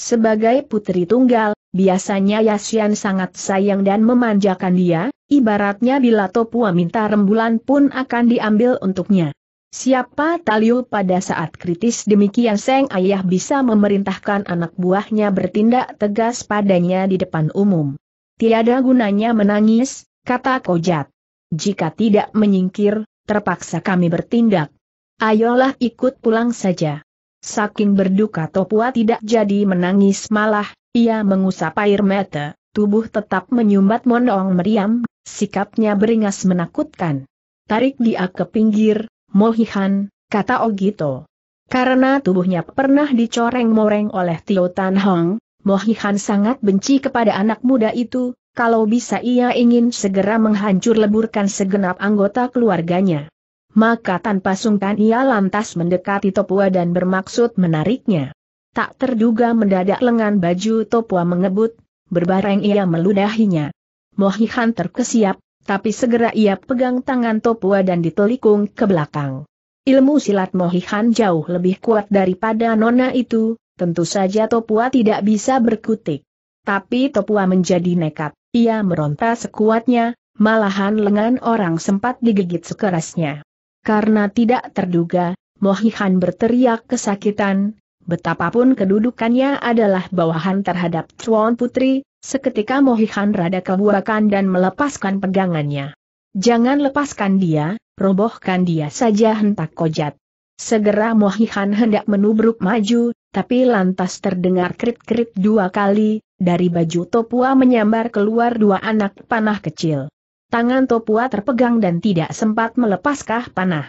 Sebagai putri tunggal, biasanya Yasian sangat sayang dan memanjakan dia, ibaratnya bila Topua minta rembulan pun akan diambil untuknya. Siapa taliu pada saat kritis demikian Seng Ayah bisa memerintahkan anak buahnya bertindak tegas padanya di depan umum. Tiada gunanya menangis, kata Kojat. Jika tidak menyingkir, terpaksa kami bertindak. Ayolah ikut pulang saja. Saking berduka Topua tidak jadi menangis malah, ia mengusap air mata, tubuh tetap menyumbat mondong meriam, sikapnya beringas menakutkan. Tarik dia ke pinggir, Mohihan, kata Ogito. Karena tubuhnya pernah dicoreng-moreng oleh Tio Tan Hong, Mohihan sangat benci kepada anak muda itu, kalau bisa ia ingin segera menghancur leburkan segenap anggota keluarganya. Maka tanpa sungkan ia lantas mendekati Topua dan bermaksud menariknya. Tak terduga mendadak lengan baju Topua mengebut, berbareng ia meludahinya. Mohihan terkesiap, tapi segera ia pegang tangan Topua dan ditelikung ke belakang. Ilmu silat Mohihan jauh lebih kuat daripada nona itu, tentu saja Topua tidak bisa berkutik. Tapi Topua menjadi nekat, ia meronta sekuatnya, malahan lengan orang sempat digigit sekerasnya. Karena tidak terduga, Mohihan berteriak kesakitan, Betapapun kedudukannya adalah bawahan terhadap Chuan Putri, seketika Mohihan rada kebuakan dan melepaskan pegangannya. Jangan lepaskan dia, robohkan dia saja hentak kojat. Segera Mohihan hendak menubruk maju, tapi lantas terdengar krit-krit dua kali, dari baju Topua menyambar keluar dua anak panah kecil. Tangan Topua terpegang dan tidak sempat melepaskah panah.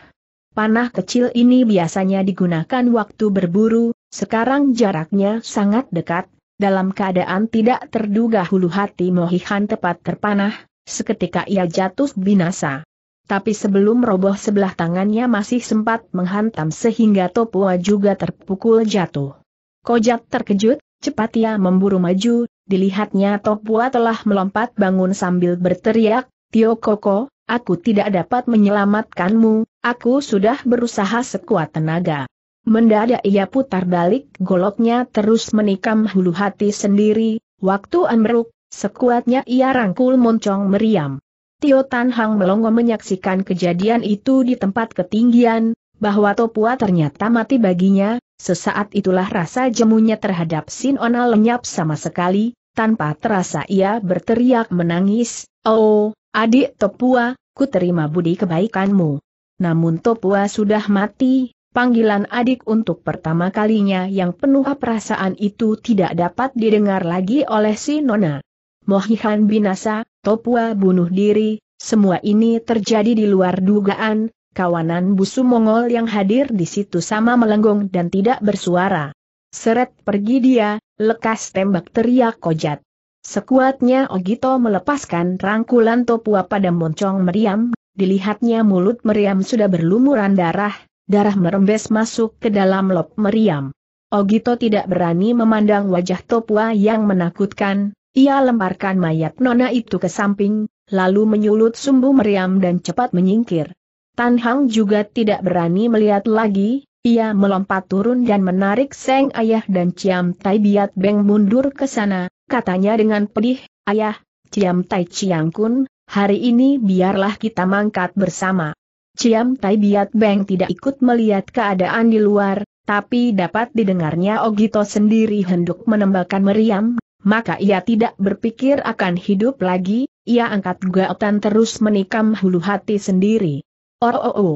Panah kecil ini biasanya digunakan waktu berburu, sekarang jaraknya sangat dekat, dalam keadaan tidak terduga hulu hati Mohihan tepat terpanah, seketika ia jatuh binasa. Tapi sebelum roboh sebelah tangannya masih sempat menghantam sehingga Topua juga terpukul jatuh. Kojat terkejut, cepat ia memburu maju, dilihatnya Topua telah melompat bangun sambil berteriak, Tio Koko, aku tidak dapat menyelamatkanmu, aku sudah berusaha sekuat tenaga. Mendadak ia putar balik, goloknya terus menikam hulu hati sendiri, waktu amruk, sekuatnya ia rangkul moncong meriam. Tio Tan Hang melongo menyaksikan kejadian itu di tempat ketinggian, bahwa Topua ternyata mati baginya, sesaat itulah rasa jemunya terhadap Sin Ona lenyap sama sekali, tanpa terasa ia berteriak menangis, Oh, adik Topua, ku terima budi kebaikanmu. Namun Topua sudah mati, panggilan adik untuk pertama kalinya yang penuh perasaan itu tidak dapat didengar lagi oleh si Nona. Mohihan binasa, Topua bunuh diri, semua ini terjadi di luar dugaan, kawanan busu Mongol yang hadir di situ sama melenggong dan tidak bersuara. Seret pergi dia, lekas tembak teriak kojat. Sekuatnya Ogito melepaskan rangkulan Topua pada moncong meriam, dilihatnya mulut meriam sudah berlumuran darah, darah merembes masuk ke dalam lop meriam. Ogito tidak berani memandang wajah Topua yang menakutkan, ia lemparkan mayat nona itu ke samping, lalu menyulut sumbu meriam dan cepat menyingkir. Tan Hang juga tidak berani melihat lagi, ia melompat turun dan menarik Seng Ayah dan Ciam Tai Biat Beng mundur ke sana, katanya dengan pedih, Ayah, Ciam Tai Ciang Kun, hari ini biarlah kita mangkat bersama. Ciam Tai Biat Beng tidak ikut melihat keadaan di luar, tapi dapat didengarnya Ogito sendiri hendak menembakkan meriam, maka ia tidak berpikir akan hidup lagi, ia angkat gaotan terus menikam hulu hati sendiri. Oh, oh, oh.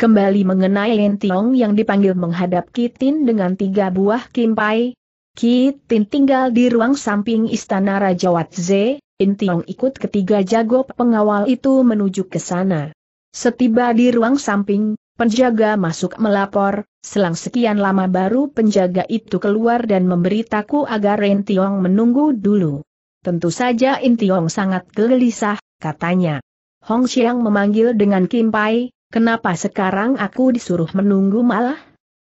Kembali mengenai Tiong yang dipanggil menghadap Kitin dengan tiga buah kimpai, Kitin tinggal di ruang samping istana Raja Watze, Intiong ikut ketiga jago pengawal itu menuju ke sana. Setiba di ruang samping, penjaga masuk melapor, selang sekian lama baru penjaga itu keluar dan memberitaku agar Tiong menunggu dulu. Tentu saja Intiong sangat gelisah, katanya. Hong Xiang memanggil dengan kimpai, kenapa sekarang aku disuruh menunggu malah?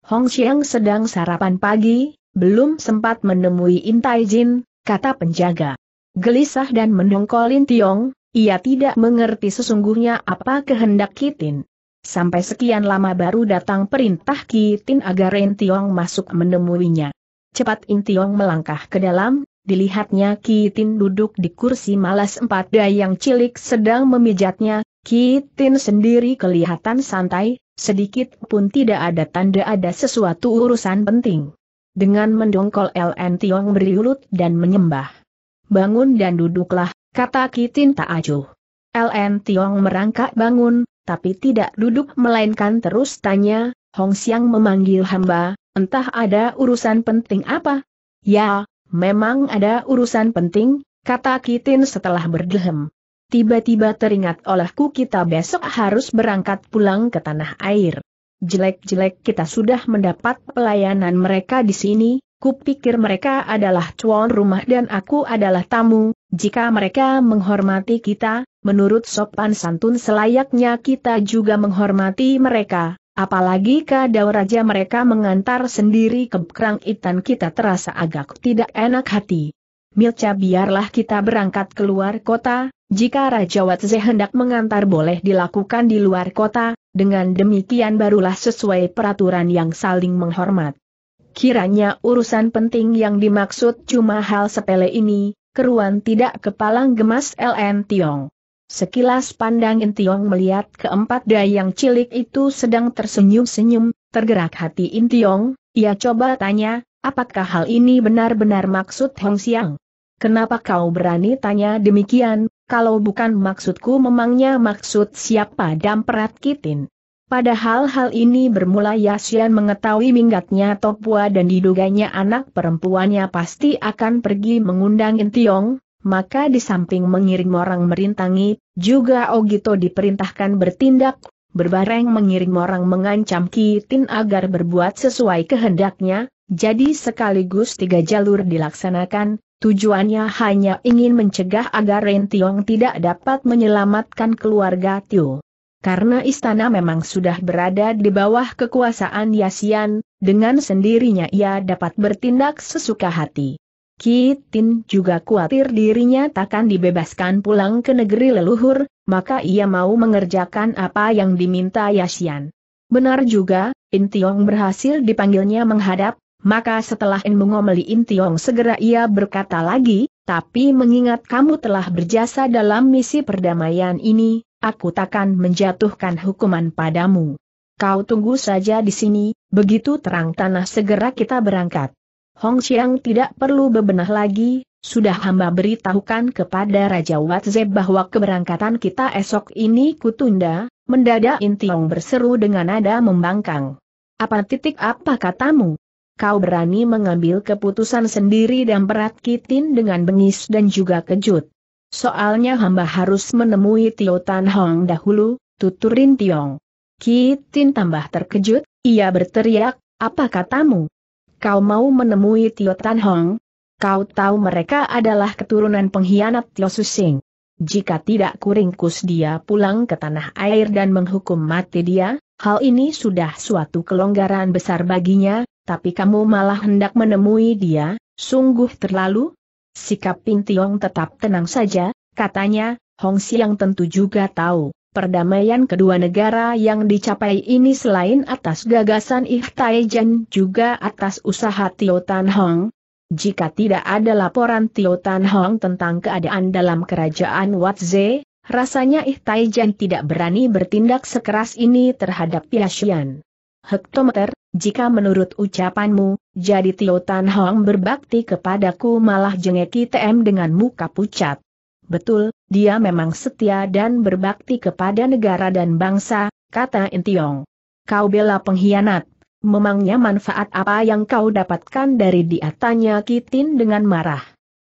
Hong Xiang sedang sarapan pagi, belum sempat menemui Intai Jin, kata penjaga. Gelisah dan mendongkol Tiong. Ia tidak mengerti sesungguhnya apa kehendak Kitin. Sampai sekian lama baru datang perintah Kitin agar Rentiong masuk menemuinya. Cepat Intiong melangkah ke dalam, dilihatnya Kitin duduk di kursi malas empat dayang cilik sedang memijatnya, Kitin sendiri kelihatan santai, sedikit pun tidak ada tanda ada sesuatu urusan penting. Dengan mendongkol LN Tiong beriulut dan menyembah. Bangun dan duduklah, kata Kitin tak acuh. LN Tiong merangkak bangun, tapi tidak duduk melainkan terus tanya, Hong Xiang memanggil hamba, entah ada urusan penting apa? Ya, memang ada urusan penting, kata Kitin setelah berdehem. Tiba-tiba teringat olehku kita besok harus berangkat pulang ke tanah air. Jelek-jelek kita sudah mendapat pelayanan mereka di sini, kupikir mereka adalah cuan rumah dan aku adalah tamu, jika mereka menghormati kita, menurut sopan santun selayaknya kita juga menghormati mereka, apalagi kadau raja mereka mengantar sendiri ke kerang itan kita terasa agak tidak enak hati. Milca biarlah kita berangkat keluar kota, jika Raja Watze hendak mengantar boleh dilakukan di luar kota, dengan demikian barulah sesuai peraturan yang saling menghormat. Kiranya urusan penting yang dimaksud cuma hal sepele ini, keruan tidak kepalang gemas LN Tiong. Sekilas pandang In Tiong melihat keempat dayang cilik itu sedang tersenyum-senyum, tergerak hati In Tiong, ia coba tanya, apakah hal ini benar-benar maksud Hong Xiang? Kenapa kau berani tanya demikian, kalau bukan maksudku memangnya maksud siapa Damperat Kitin? Padahal hal ini bermula Yasian mengetahui minggatnya Topua dan diduganya anak perempuannya pasti akan pergi mengundang Intiong, maka di samping mengirim orang merintangi, juga Ogito diperintahkan bertindak, berbareng mengirim orang mengancam Kitin agar berbuat sesuai kehendaknya, jadi sekaligus tiga jalur dilaksanakan, tujuannya hanya ingin mencegah agar Rentiong tidak dapat menyelamatkan keluarga Tio. Karena istana memang sudah berada di bawah kekuasaan Yasian, dengan sendirinya ia dapat bertindak sesuka hati. Kitin juga khawatir dirinya takkan dibebaskan pulang ke negeri leluhur, maka ia mau mengerjakan apa yang diminta Yasian. Benar juga, Intiong berhasil dipanggilnya menghadap, maka setelah In mengomeli Intiong segera ia berkata lagi, tapi mengingat kamu telah berjasa dalam misi perdamaian ini, aku takkan menjatuhkan hukuman padamu. Kau tunggu saja di sini, begitu terang tanah segera kita berangkat. Hong Xiang tidak perlu bebenah lagi, sudah hamba beritahukan kepada Raja Watzeb bahwa keberangkatan kita esok ini kutunda, mendadak Intiong berseru dengan nada membangkang. Apa titik apa katamu? Kau berani mengambil keputusan sendiri dan berat kitin dengan bengis dan juga kejut. Soalnya hamba harus menemui Tio Tan Hong dahulu, tuturin Tiong. Kitin tambah terkejut, ia berteriak, apa katamu? Kau mau menemui Tio Tan Hong? Kau tahu mereka adalah keturunan pengkhianat Tio Susing. Jika tidak kuringkus dia pulang ke tanah air dan menghukum mati dia, hal ini sudah suatu kelonggaran besar baginya, tapi kamu malah hendak menemui dia, sungguh terlalu, Sikap Ping Tiong tetap tenang saja, katanya, Hong Siang tentu juga tahu, perdamaian kedua negara yang dicapai ini selain atas gagasan Ih Jen juga atas usaha Tio Tan Hong. Jika tidak ada laporan Tio Tan Hong tentang keadaan dalam kerajaan Ze, rasanya Ih Jen tidak berani bertindak sekeras ini terhadap Yashian. Hektometer, jika menurut ucapanmu, jadi Tio Tan Hong berbakti kepadaku malah jengeki TM dengan muka pucat. Betul, dia memang setia dan berbakti kepada negara dan bangsa, kata Intiong. Kau bela pengkhianat. Memangnya manfaat apa yang kau dapatkan dari dia tanya Kitin dengan marah.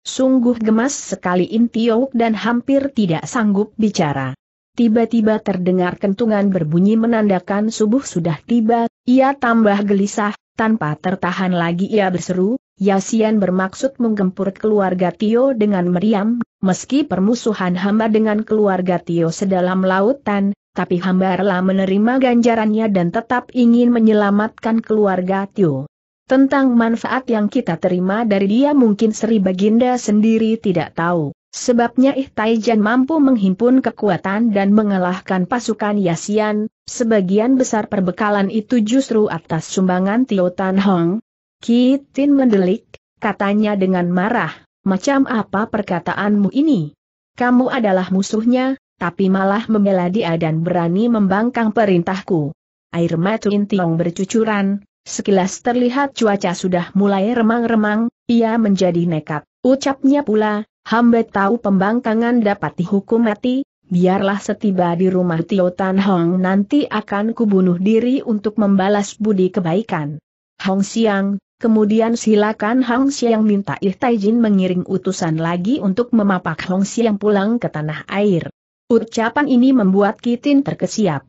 Sungguh gemas sekali Intiong dan hampir tidak sanggup bicara. Tiba-tiba terdengar kentungan berbunyi menandakan subuh sudah tiba, ia tambah gelisah, tanpa tertahan lagi ia berseru, Yasian bermaksud menggempur keluarga Tio dengan meriam, meski permusuhan hamba dengan keluarga Tio sedalam lautan, tapi hamba rela menerima ganjarannya dan tetap ingin menyelamatkan keluarga Tio. Tentang manfaat yang kita terima dari dia mungkin Sri Baginda sendiri tidak tahu. Sebabnya Taijan mampu menghimpun kekuatan dan mengalahkan pasukan Yasian, sebagian besar perbekalan itu justru atas sumbangan Tio Tan Hong. Kitin mendelik, katanya dengan marah, macam apa perkataanmu ini? Kamu adalah musuhnya, tapi malah membela dia dan berani membangkang perintahku. Air mata Intiong bercucuran, sekilas terlihat cuaca sudah mulai remang-remang, ia menjadi nekat, ucapnya pula, Hamba tahu pembangkangan dapat dihukum mati, biarlah setiba di rumah Tio Tan Hong nanti akan kubunuh diri untuk membalas budi kebaikan. Hong Siang, kemudian silakan Hong Siang minta Ih Taijin mengiring utusan lagi untuk memapak Hong Siang pulang ke tanah air. Ucapan ini membuat Kitin terkesiap.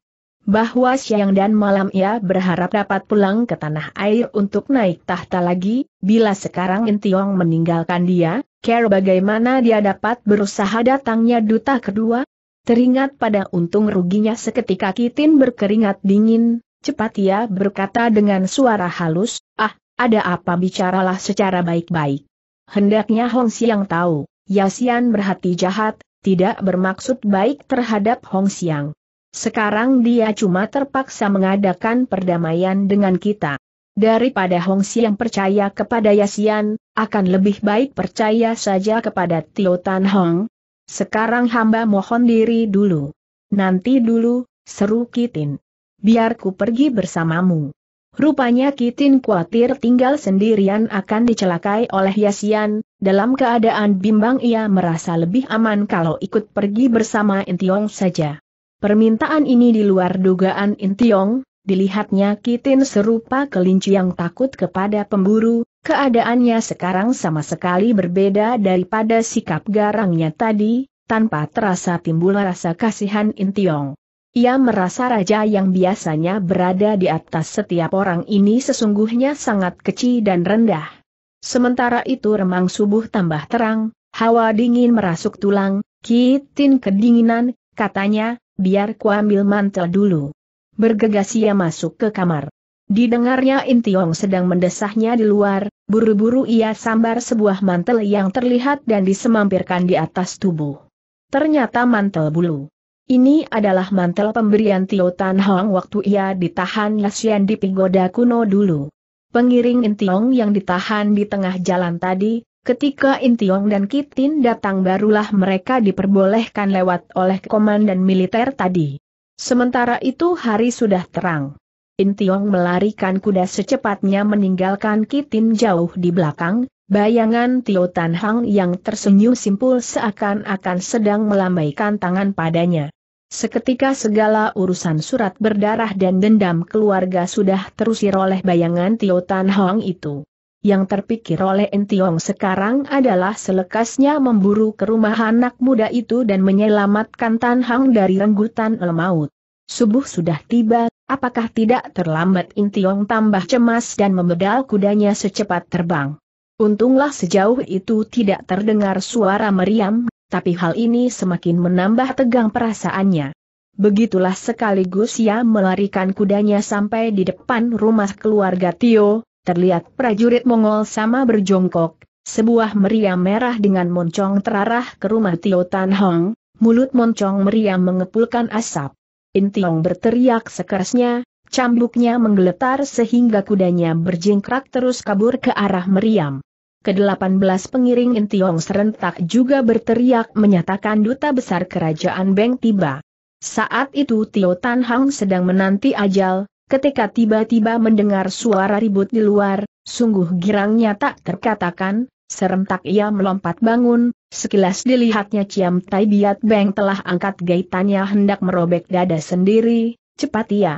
Bahwa siang dan malam ia berharap dapat pulang ke tanah air untuk naik tahta lagi, bila sekarang Intiong meninggalkan dia, Care bagaimana dia dapat berusaha datangnya duta kedua? Teringat pada untung ruginya seketika Kitin berkeringat dingin, cepat ia berkata dengan suara halus, ah, ada apa bicaralah secara baik-baik. Hendaknya Hong Siang tahu, Yasian berhati jahat, tidak bermaksud baik terhadap Hong Siang. Sekarang dia cuma terpaksa mengadakan perdamaian dengan kita. Daripada Hong Xiang percaya kepada Yasian, akan lebih baik percaya saja kepada Tio Tan Hong. Sekarang hamba mohon diri dulu. Nanti dulu, seru Kitin. Biarku pergi bersamamu. Rupanya Kitin khawatir tinggal sendirian akan dicelakai oleh Yasian, dalam keadaan bimbang ia merasa lebih aman kalau ikut pergi bersama Intiong saja. Permintaan ini di luar dugaan Intiong, Dilihatnya Kitin serupa kelinci yang takut kepada pemburu, keadaannya sekarang sama sekali berbeda daripada sikap garangnya tadi, tanpa terasa timbul rasa kasihan Intiong. Ia merasa raja yang biasanya berada di atas setiap orang ini sesungguhnya sangat kecil dan rendah. Sementara itu remang subuh tambah terang, hawa dingin merasuk tulang, Kitin kedinginan, katanya, biar kuambil mantel dulu. Bergegas ia masuk ke kamar. Didengarnya Intiong sedang mendesahnya di luar, buru-buru ia sambar sebuah mantel yang terlihat dan disemampirkan di atas tubuh. Ternyata mantel bulu. Ini adalah mantel pemberian Tio Tan Hong waktu ia ditahan Lasian di Pigoda kuno dulu. Pengiring Intiong yang ditahan di tengah jalan tadi, ketika Intiong dan Kitin datang barulah mereka diperbolehkan lewat oleh komandan militer tadi. Sementara itu hari sudah terang. Tiong melarikan kuda secepatnya meninggalkan Kitin jauh di belakang, bayangan Tio Tan Hang yang tersenyum simpul seakan-akan sedang melambaikan tangan padanya. Seketika segala urusan surat berdarah dan dendam keluarga sudah terusir oleh bayangan Tio Tan Hang itu yang terpikir oleh Entiong sekarang adalah selekasnya memburu ke rumah anak muda itu dan menyelamatkan Tan Hang dari renggutan lemaut. Subuh sudah tiba, apakah tidak terlambat Intiong tambah cemas dan memedal kudanya secepat terbang. Untunglah sejauh itu tidak terdengar suara meriam, tapi hal ini semakin menambah tegang perasaannya. Begitulah sekaligus ia melarikan kudanya sampai di depan rumah keluarga Tio, terlihat prajurit Mongol sama berjongkok, sebuah meriam merah dengan moncong terarah ke rumah Tio Tan Hong, mulut moncong meriam mengepulkan asap. Intiong berteriak sekerasnya, cambuknya menggeletar sehingga kudanya berjingkrak terus kabur ke arah meriam. Kedelapan belas pengiring Intiong serentak juga berteriak menyatakan duta besar kerajaan Beng tiba. Saat itu Tio Tan Hong sedang menanti ajal, ketika tiba-tiba mendengar suara ribut di luar, sungguh girangnya tak terkatakan, Serentak ia melompat bangun, sekilas dilihatnya Ciam Tai Biat Beng telah angkat gaitannya hendak merobek dada sendiri, cepat ia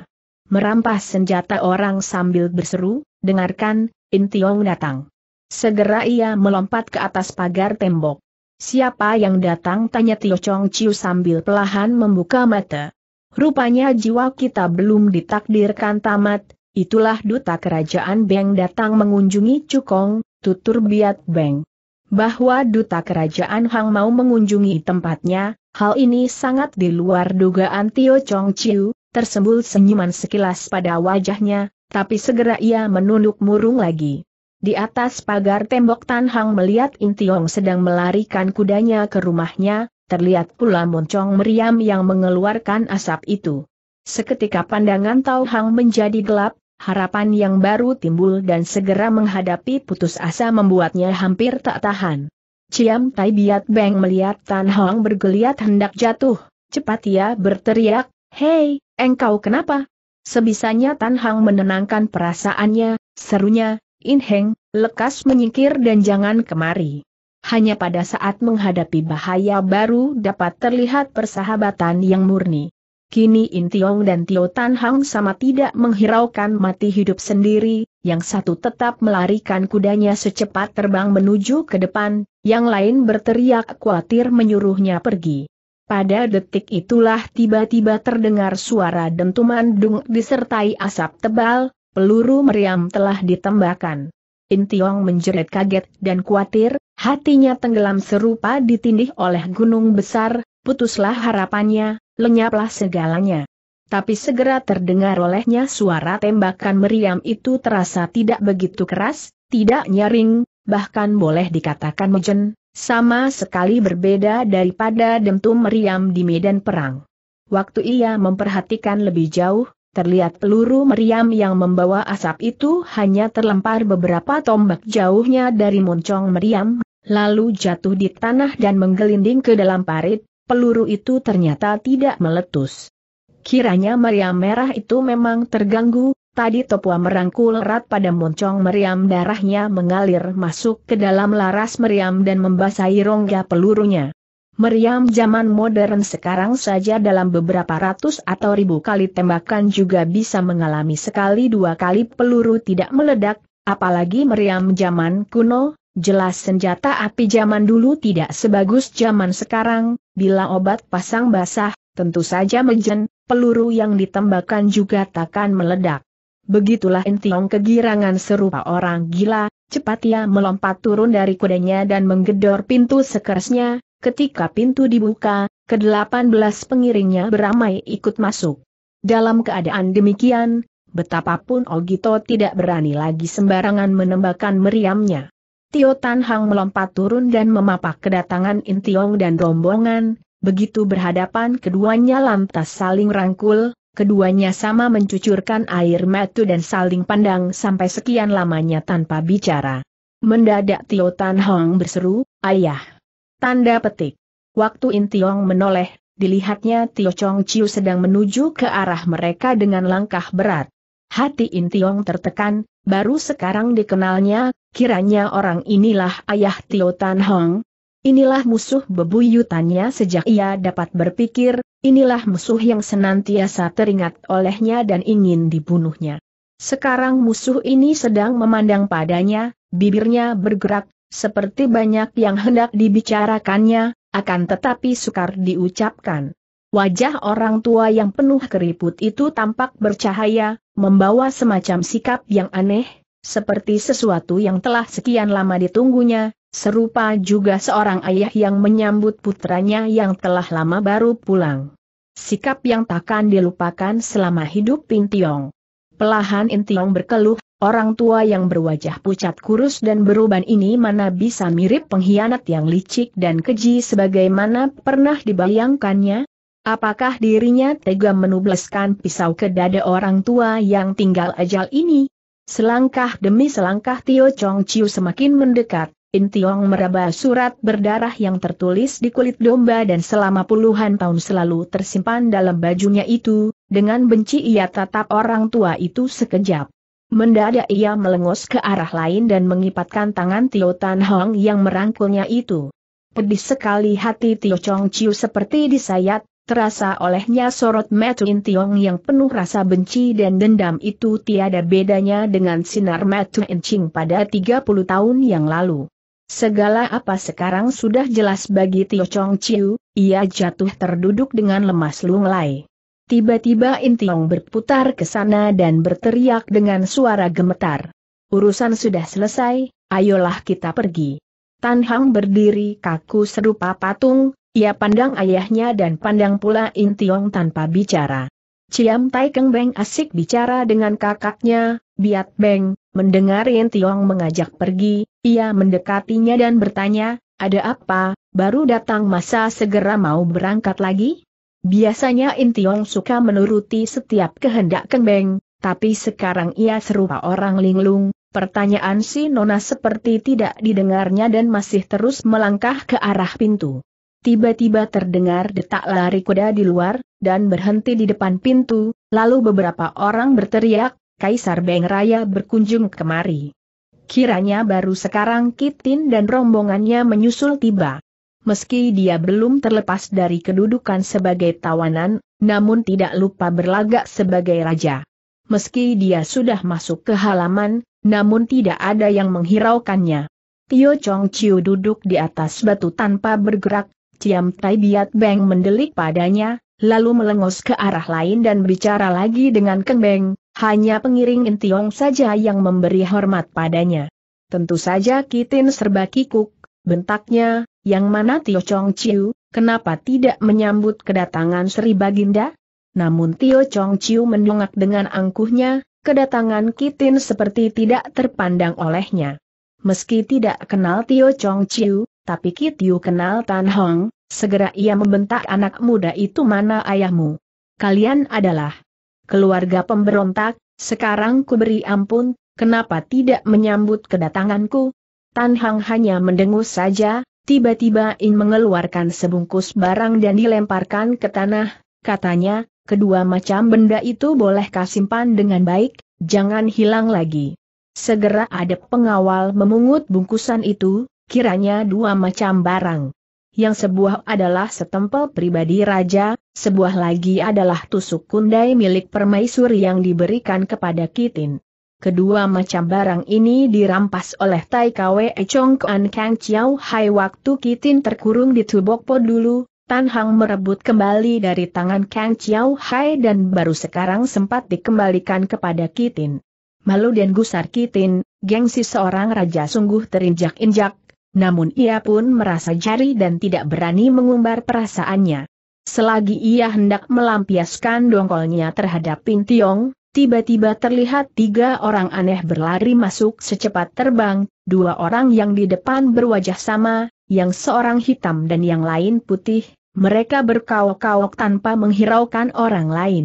merampas senjata orang sambil berseru, dengarkan, Tiong datang. Segera ia melompat ke atas pagar tembok. Siapa yang datang tanya Tio Chong Chiu sambil pelahan membuka mata. Rupanya jiwa kita belum ditakdirkan tamat, itulah duta kerajaan Beng datang mengunjungi Cukong, tutur Biat Beng. Bahwa duta kerajaan Hang mau mengunjungi tempatnya, hal ini sangat di luar dugaan Tio Chong Chiu, tersembul senyuman sekilas pada wajahnya, tapi segera ia menunduk murung lagi. Di atas pagar tembok Tan Hang melihat Intiong sedang melarikan kudanya ke rumahnya, terlihat pula moncong meriam yang mengeluarkan asap itu. Seketika pandangan Tau Hang menjadi gelap, harapan yang baru timbul dan segera menghadapi putus asa membuatnya hampir tak tahan. Ciam Tai Biat Beng melihat Tan Hong bergeliat hendak jatuh, cepat ia berteriak, Hei, engkau kenapa? Sebisanya Tan Hong menenangkan perasaannya, serunya, In Heng, lekas menyingkir dan jangan kemari hanya pada saat menghadapi bahaya baru dapat terlihat persahabatan yang murni. Kini Intiong dan Tio Tan Hang sama tidak menghiraukan mati hidup sendiri, yang satu tetap melarikan kudanya secepat terbang menuju ke depan, yang lain berteriak khawatir menyuruhnya pergi. Pada detik itulah tiba-tiba terdengar suara dentuman dung disertai asap tebal, peluru meriam telah ditembakkan. Intiong menjerit kaget dan khawatir, Hatinya tenggelam serupa ditindih oleh gunung besar, putuslah harapannya, lenyaplah segalanya. Tapi segera terdengar olehnya suara tembakan meriam itu terasa tidak begitu keras, tidak nyaring, bahkan boleh dikatakan mejen, sama sekali berbeda daripada dentum meriam di medan perang. Waktu ia memperhatikan lebih jauh, Terlihat peluru meriam yang membawa asap itu hanya terlempar beberapa tombak jauhnya dari moncong meriam, lalu jatuh di tanah dan menggelinding ke dalam parit, peluru itu ternyata tidak meletus. Kiranya meriam merah itu memang terganggu, tadi Topua merangkul erat pada moncong meriam darahnya mengalir masuk ke dalam laras meriam dan membasahi rongga pelurunya. Meriam zaman modern sekarang saja dalam beberapa ratus atau ribu kali tembakan juga bisa mengalami sekali dua kali peluru tidak meledak, apalagi meriam zaman kuno, jelas senjata api zaman dulu tidak sebagus zaman sekarang, bila obat pasang basah, tentu saja mejen, peluru yang ditembakkan juga takkan meledak. Begitulah Entiong kegirangan serupa orang gila, cepat ia melompat turun dari kudanya dan menggedor pintu sekerasnya. Ketika pintu dibuka, ke-18 pengiringnya beramai ikut masuk. Dalam keadaan demikian, betapapun Ogito tidak berani lagi sembarangan menembakkan meriamnya. Tio Tan Hang melompat turun dan memapak kedatangan Intiong dan rombongan, begitu berhadapan keduanya lantas saling rangkul, keduanya sama mencucurkan air mata dan saling pandang sampai sekian lamanya tanpa bicara. Mendadak Tio Tan Hang berseru, Ayah! Tanda petik. Waktu Intiong menoleh, dilihatnya Tio Chong Chiu sedang menuju ke arah mereka dengan langkah berat. Hati Intiong tertekan, baru sekarang dikenalnya, kiranya orang inilah ayah Tio Tan Hong. Inilah musuh bebuyutannya sejak ia dapat berpikir, inilah musuh yang senantiasa teringat olehnya dan ingin dibunuhnya. Sekarang musuh ini sedang memandang padanya, bibirnya bergerak, seperti banyak yang hendak dibicarakannya, akan tetapi sukar diucapkan. Wajah orang tua yang penuh keriput itu tampak bercahaya, membawa semacam sikap yang aneh, seperti sesuatu yang telah sekian lama ditunggunya, serupa juga seorang ayah yang menyambut putranya yang telah lama baru pulang. Sikap yang takkan dilupakan selama hidup Pintiong. Pelahan Intiong berkeluh Orang tua yang berwajah pucat kurus dan beruban ini mana bisa mirip pengkhianat yang licik dan keji sebagaimana pernah dibayangkannya? Apakah dirinya tega menubleskan pisau ke dada orang tua yang tinggal ajal ini? Selangkah demi selangkah Tio Chong Chiu semakin mendekat, In Tiong meraba surat berdarah yang tertulis di kulit domba dan selama puluhan tahun selalu tersimpan dalam bajunya itu, dengan benci ia tatap orang tua itu sekejap. Mendadak ia melengos ke arah lain dan mengipatkan tangan Tio Tan Hong yang merangkulnya itu. Pedih sekali hati Tio Chong Chiu seperti disayat, terasa olehnya sorot mata In Tiong yang penuh rasa benci dan dendam itu tiada bedanya dengan sinar mata In Ching pada 30 tahun yang lalu. Segala apa sekarang sudah jelas bagi Tio Chong Chiu, ia jatuh terduduk dengan lemas lunglai. Tiba-tiba Intiong berputar ke sana dan berteriak dengan suara gemetar. Urusan sudah selesai, ayolah kita pergi. Tan Hang berdiri kaku serupa patung, ia pandang ayahnya dan pandang pula Intiong tanpa bicara. Ciam Tai Keng Beng asik bicara dengan kakaknya, Biat Beng, mendengar Intiong mengajak pergi, ia mendekatinya dan bertanya, ada apa, baru datang masa segera mau berangkat lagi? Biasanya Intiong suka menuruti setiap kehendak Kembeng, tapi sekarang ia serupa orang linglung, pertanyaan si Nona seperti tidak didengarnya dan masih terus melangkah ke arah pintu. Tiba-tiba terdengar detak lari kuda di luar, dan berhenti di depan pintu, lalu beberapa orang berteriak, Kaisar Beng Raya berkunjung kemari. Kiranya baru sekarang Kitin dan rombongannya menyusul tiba meski dia belum terlepas dari kedudukan sebagai tawanan, namun tidak lupa berlagak sebagai raja. Meski dia sudah masuk ke halaman, namun tidak ada yang menghiraukannya. Tio Chong Chiu duduk di atas batu tanpa bergerak, Ciam Tai Biat Beng mendelik padanya, lalu melengos ke arah lain dan bicara lagi dengan Keng Beng, hanya pengiring Intiong saja yang memberi hormat padanya. Tentu saja Kitin serba kikuk, bentaknya, yang mana Tio Chong Chiu, kenapa tidak menyambut kedatangan Sri Baginda? Namun Tio Chong Chiu mendongak dengan angkuhnya, kedatangan Kitin seperti tidak terpandang olehnya. Meski tidak kenal Tio Chong Chiu, tapi Kitiu kenal Tan Hong, segera ia membentak anak muda itu mana ayahmu. Kalian adalah keluarga pemberontak, sekarang ku beri ampun, kenapa tidak menyambut kedatanganku? Tan Hong hanya mendengus saja, Tiba-tiba In mengeluarkan sebungkus barang dan dilemparkan ke tanah, katanya, kedua macam benda itu boleh kasimpan dengan baik, jangan hilang lagi. Segera ada pengawal memungut bungkusan itu, kiranya dua macam barang. Yang sebuah adalah setempel pribadi raja, sebuah lagi adalah tusuk kundai milik permaisuri yang diberikan kepada Kitin. Kedua macam barang ini dirampas oleh Tai Kwe Chong Kuan Kang Chiao Hai waktu Kitin terkurung di Tubok Pod dulu, Tan Hang merebut kembali dari tangan Kang Chiao Hai dan baru sekarang sempat dikembalikan kepada Kitin. Malu dan gusar Kitin, gengsi seorang raja sungguh terinjak-injak, namun ia pun merasa jari dan tidak berani mengumbar perasaannya. Selagi ia hendak melampiaskan dongkolnya terhadap Pintiong, tiba-tiba terlihat tiga orang aneh berlari masuk secepat terbang, dua orang yang di depan berwajah sama, yang seorang hitam dan yang lain putih, mereka berkaok-kaok tanpa menghiraukan orang lain.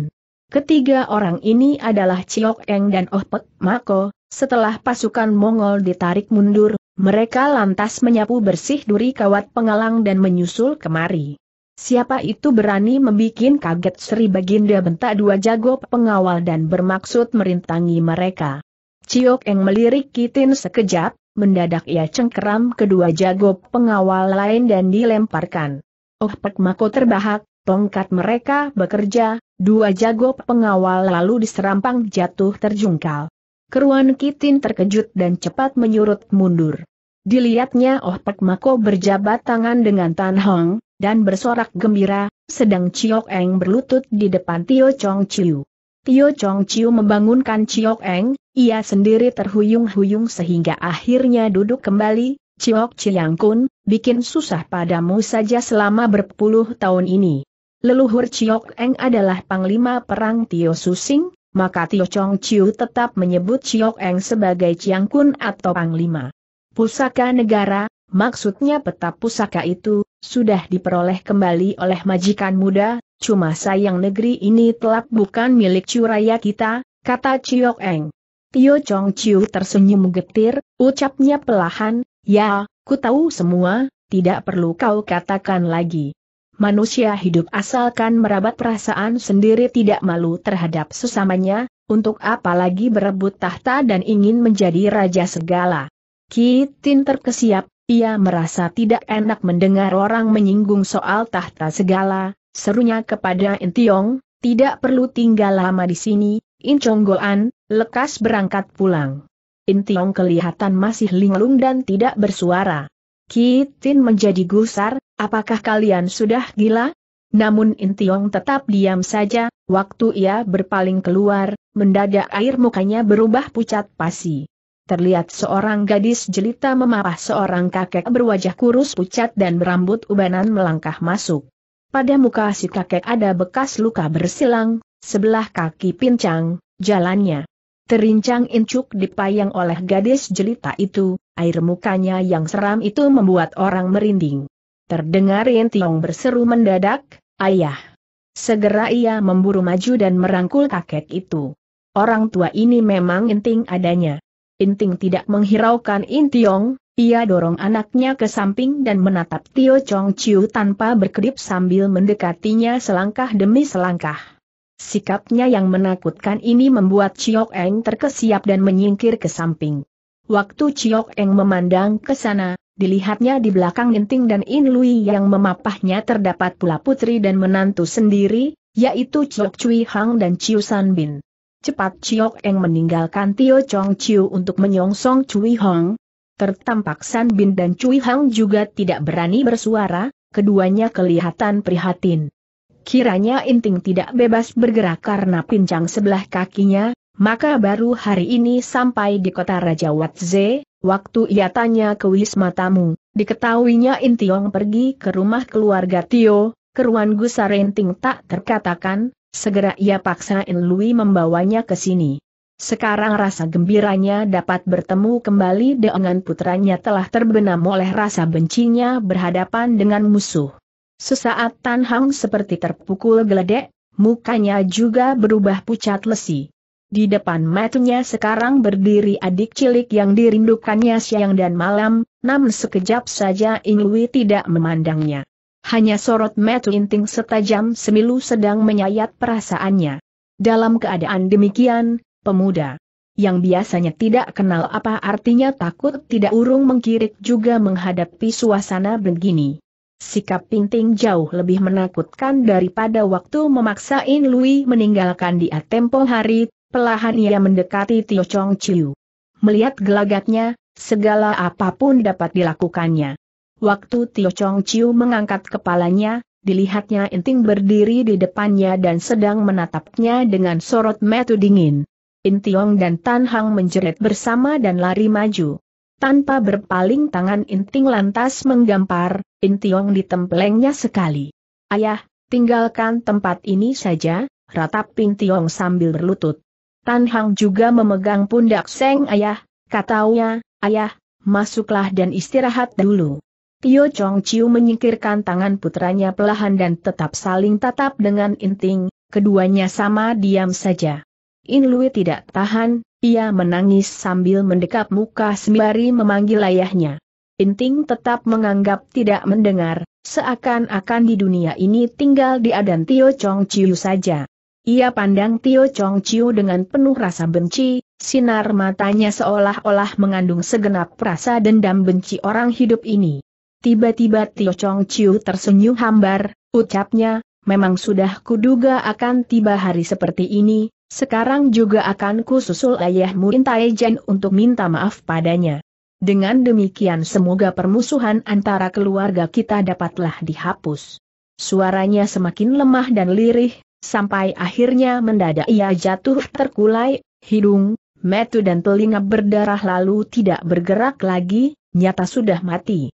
Ketiga orang ini adalah Chiok Eng dan Oh Pek Mako, setelah pasukan Mongol ditarik mundur, mereka lantas menyapu bersih duri kawat pengalang dan menyusul kemari. Siapa itu berani membuat kaget Sri Baginda bentak dua jago pengawal dan bermaksud merintangi mereka. Ciok Eng melirik Kitin sekejap, mendadak ia cengkeram kedua jago pengawal lain dan dilemparkan. Oh Pek Mako terbahak, tongkat mereka bekerja, dua jago pengawal lalu diserampang jatuh terjungkal. Keruan Kitin terkejut dan cepat menyurut mundur. Dilihatnya Oh Pek Mako berjabat tangan dengan Tan Hong, dan bersorak gembira, sedang Chiok Eng berlutut di depan Tio Chong Chiu. Tio Chong Chiu membangunkan Chiok Eng, ia sendiri terhuyung-huyung sehingga akhirnya duduk kembali, Chiok Chiang Kun, bikin susah padamu saja selama berpuluh tahun ini. Leluhur Chiok Eng adalah panglima perang Tio Susing, maka Tio Chong Chiu tetap menyebut Chiok Eng sebagai Chiang Kun atau panglima. Pusaka negara, maksudnya peta pusaka itu, sudah diperoleh kembali oleh majikan muda, cuma sayang negeri ini telah bukan milik curaya kita, kata Chiok Eng. Tio Chong Chiu tersenyum getir, ucapnya pelahan, ya, ku tahu semua, tidak perlu kau katakan lagi. Manusia hidup asalkan merabat perasaan sendiri tidak malu terhadap sesamanya, untuk apalagi berebut tahta dan ingin menjadi raja segala. Kitin terkesiap, ia merasa tidak enak mendengar orang menyinggung soal tahta segala, serunya kepada Intiong, tidak perlu tinggal lama di sini, Inconggoan, lekas berangkat pulang. Intiong kelihatan masih linglung dan tidak bersuara. Kitin menjadi gusar, apakah kalian sudah gila? Namun Intiong tetap diam saja, waktu ia berpaling keluar, mendadak air mukanya berubah pucat pasi terlihat seorang gadis jelita memapah seorang kakek berwajah kurus pucat dan berambut ubanan melangkah masuk. Pada muka si kakek ada bekas luka bersilang, sebelah kaki pincang, jalannya. Terincang incuk dipayang oleh gadis jelita itu, air mukanya yang seram itu membuat orang merinding. Terdengar Tiong berseru mendadak, ayah. Segera ia memburu maju dan merangkul kakek itu. Orang tua ini memang inting adanya. Inting tidak menghiraukan Intiong, ia dorong anaknya ke samping dan menatap Tio Chong Chiu tanpa berkedip sambil mendekatinya selangkah demi selangkah. Sikapnya yang menakutkan ini membuat Chiok Eng terkesiap dan menyingkir ke samping. Waktu Chiok Eng memandang ke sana, dilihatnya di belakang Ninting dan In Lui yang memapahnya terdapat pula putri dan menantu sendiri, yaitu Chiok Chui Hang dan Chiu San Bin. Cepat Chiok Eng meninggalkan Tio Chong Chiu untuk menyongsong Cui Hong. Tertampak San Bin dan Cui Hong juga tidak berani bersuara, keduanya kelihatan prihatin. Kiranya Inting tidak bebas bergerak karena pincang sebelah kakinya, maka baru hari ini sampai di kota Raja Watze, waktu ia tanya ke Wisma Tamu, diketahuinya Intiong pergi ke rumah keluarga Tio, keruan gusar Inting tak terkatakan, Segera ia paksa Lui membawanya ke sini. Sekarang rasa gembiranya dapat bertemu kembali dengan putranya telah terbenam oleh rasa bencinya berhadapan dengan musuh. Sesaat Tan Hang seperti terpukul geledek, mukanya juga berubah pucat lesi. Di depan matanya sekarang berdiri adik cilik yang dirindukannya siang dan malam, namun sekejap saja Ing Lui tidak memandangnya. Hanya sorot mata inting setajam semilu sedang menyayat perasaannya. Dalam keadaan demikian, pemuda yang biasanya tidak kenal apa artinya takut tidak urung mengkirik juga menghadapi suasana begini. Sikap Pinting jauh lebih menakutkan daripada waktu memaksa In Lui meninggalkan dia tempo hari, pelahan ia mendekati Tio Chong Chiu. Melihat gelagatnya, segala apapun dapat dilakukannya. Waktu Tio Chong Chiu mengangkat kepalanya, dilihatnya Inting berdiri di depannya dan sedang menatapnya dengan sorot metu dingin. Intiong dan Tan Hang menjerit bersama dan lari maju. Tanpa berpaling tangan Inting lantas menggampar, Intiong ditempelengnya sekali. Ayah, tinggalkan tempat ini saja, ratap Intiong sambil berlutut. Tan Hang juga memegang pundak Seng ayah, katanya, ayah, masuklah dan istirahat dulu. Tio Chong Chiu menyingkirkan tangan putranya pelahan dan tetap saling tatap dengan inting, keduanya sama diam saja. In Lui tidak tahan, ia menangis sambil mendekap muka sembari memanggil ayahnya. Inting tetap menganggap tidak mendengar, seakan-akan di dunia ini tinggal dia dan Tio Chong Chiu saja. Ia pandang Tio Chong Chiu dengan penuh rasa benci, sinar matanya seolah-olah mengandung segenap rasa dendam benci orang hidup ini. Tiba-tiba Tio Chong Chiu tersenyum hambar, ucapnya, memang sudah kuduga akan tiba hari seperti ini, sekarang juga akan kususul ayahmu Intai Jen untuk minta maaf padanya. Dengan demikian semoga permusuhan antara keluarga kita dapatlah dihapus. Suaranya semakin lemah dan lirih, sampai akhirnya mendadak ia jatuh terkulai, hidung, metu dan telinga berdarah lalu tidak bergerak lagi, nyata sudah mati.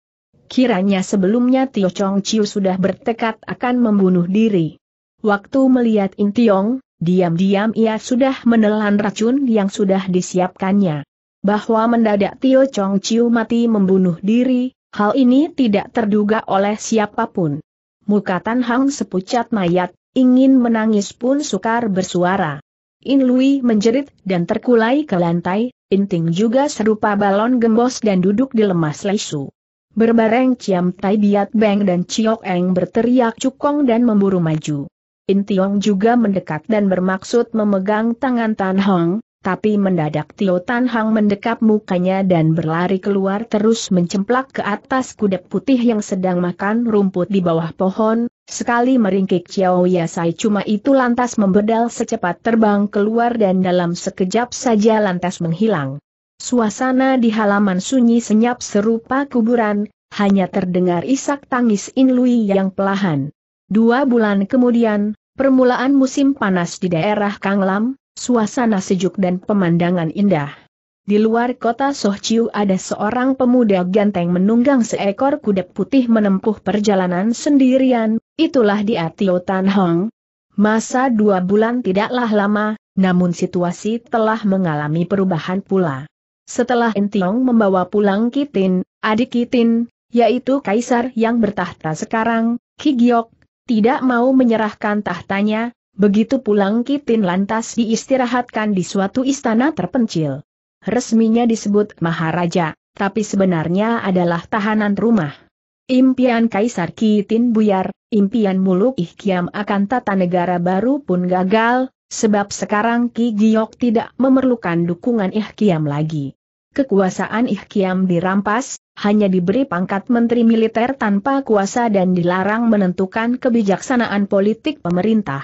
Kiranya sebelumnya Tio Chong Chiu sudah bertekad akan membunuh diri. Waktu melihat In Tiong, diam-diam ia sudah menelan racun yang sudah disiapkannya. Bahwa mendadak Tio Chong Chiu mati membunuh diri, hal ini tidak terduga oleh siapapun. Muka Tan Hang sepucat mayat, ingin menangis pun sukar bersuara. In Lui menjerit dan terkulai ke lantai, Inting juga serupa balon gembos dan duduk di lemas lesu. Berbareng Ciam Tai Biat Beng dan Chiok Eng berteriak cukong dan memburu maju. In Tiong juga mendekat dan bermaksud memegang tangan Tan Hong, tapi mendadak Tio Tan Hong mendekap mukanya dan berlari keluar terus mencemplak ke atas kuda putih yang sedang makan rumput di bawah pohon, sekali meringkik Chiao Yasai cuma itu lantas membedal secepat terbang keluar dan dalam sekejap saja lantas menghilang. Suasana di halaman sunyi senyap serupa kuburan, hanya terdengar isak tangis Inlui yang pelahan. Dua bulan kemudian, permulaan musim panas di daerah Kanglam, suasana sejuk dan pemandangan indah. Di luar kota Sohciu ada seorang pemuda ganteng menunggang seekor kuda putih menempuh perjalanan sendirian, itulah di Atio Tan Hong. Masa dua bulan tidaklah lama, namun situasi telah mengalami perubahan pula. Setelah Entiong membawa pulang Kitin, adik Kitin, yaitu kaisar yang bertahta sekarang, Ki Giok, tidak mau menyerahkan tahtanya, begitu pulang Kitin lantas diistirahatkan di suatu istana terpencil. Resminya disebut Maharaja, tapi sebenarnya adalah tahanan rumah. Impian Kaisar Kitin buyar, impian muluk Ihkiam akan tata negara baru pun gagal, Sebab sekarang Ki Giok tidak memerlukan dukungan Ihkiam lagi. Kekuasaan Ihkiam dirampas, hanya diberi pangkat menteri militer tanpa kuasa dan dilarang menentukan kebijaksanaan politik pemerintah.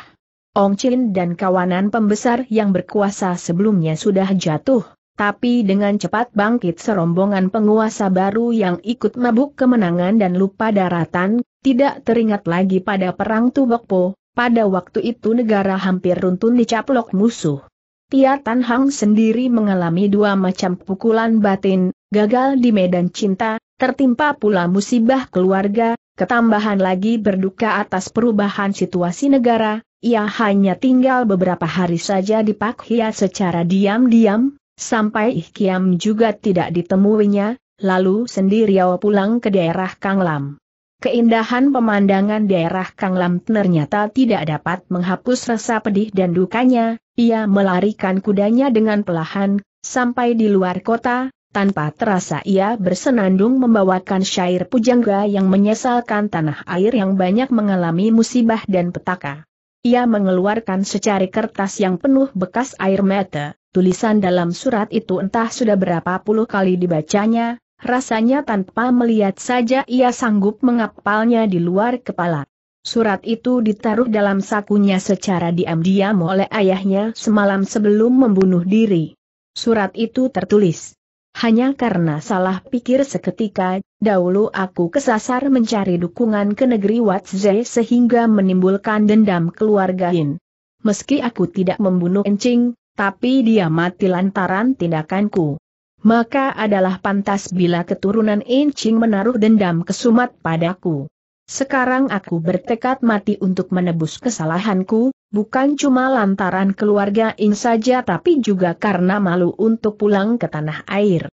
Ong Chin dan kawanan pembesar yang berkuasa sebelumnya sudah jatuh, tapi dengan cepat bangkit serombongan penguasa baru yang ikut mabuk kemenangan dan lupa daratan, tidak teringat lagi pada perang Tubokpo, pada waktu itu negara hampir runtun dicaplok musuh. Tia Tan Hang sendiri mengalami dua macam pukulan batin, gagal di medan cinta, tertimpa pula musibah keluarga, ketambahan lagi berduka atas perubahan situasi negara, ia hanya tinggal beberapa hari saja di Pak Hia secara diam-diam, sampai Ikhiam juga tidak ditemuinya, lalu sendiri sendiriau pulang ke daerah Kanglam. Keindahan pemandangan daerah Kang Lam ternyata tidak dapat menghapus rasa pedih dan dukanya, ia melarikan kudanya dengan pelahan, sampai di luar kota, tanpa terasa ia bersenandung membawakan syair pujangga yang menyesalkan tanah air yang banyak mengalami musibah dan petaka. Ia mengeluarkan secari kertas yang penuh bekas air mata, tulisan dalam surat itu entah sudah berapa puluh kali dibacanya, Rasanya tanpa melihat saja ia sanggup mengapalnya di luar kepala. Surat itu ditaruh dalam sakunya secara diam-diam oleh ayahnya semalam sebelum membunuh diri. Surat itu tertulis. Hanya karena salah pikir seketika, dahulu aku kesasar mencari dukungan ke negeri Watze sehingga menimbulkan dendam keluarga Hin. Meski aku tidak membunuh Encing, tapi dia mati lantaran tindakanku maka adalah pantas bila keturunan Incing menaruh dendam kesumat padaku. Sekarang aku bertekad mati untuk menebus kesalahanku, bukan cuma lantaran keluarga In saja tapi juga karena malu untuk pulang ke tanah air.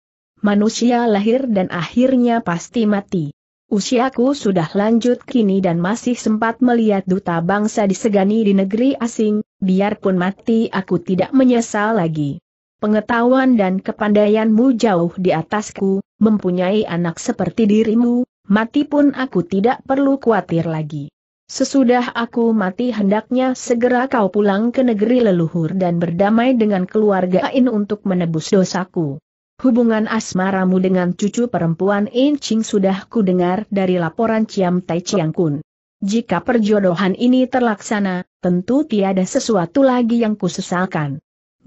Manusia lahir dan akhirnya pasti mati. Usiaku sudah lanjut kini dan masih sempat melihat duta bangsa disegani di negeri asing, biarpun mati aku tidak menyesal lagi. Pengetahuan dan kepandaianmu jauh di atasku, mempunyai anak seperti dirimu, mati pun aku tidak perlu khawatir lagi. Sesudah aku mati hendaknya segera kau pulang ke negeri leluhur dan berdamai dengan keluarga In untuk menebus dosaku. Hubungan asmaramu dengan cucu perempuan In Ching sudah kudengar dari laporan Ciam Tai Chiang Kun. Jika perjodohan ini terlaksana, tentu tiada sesuatu lagi yang kusesalkan.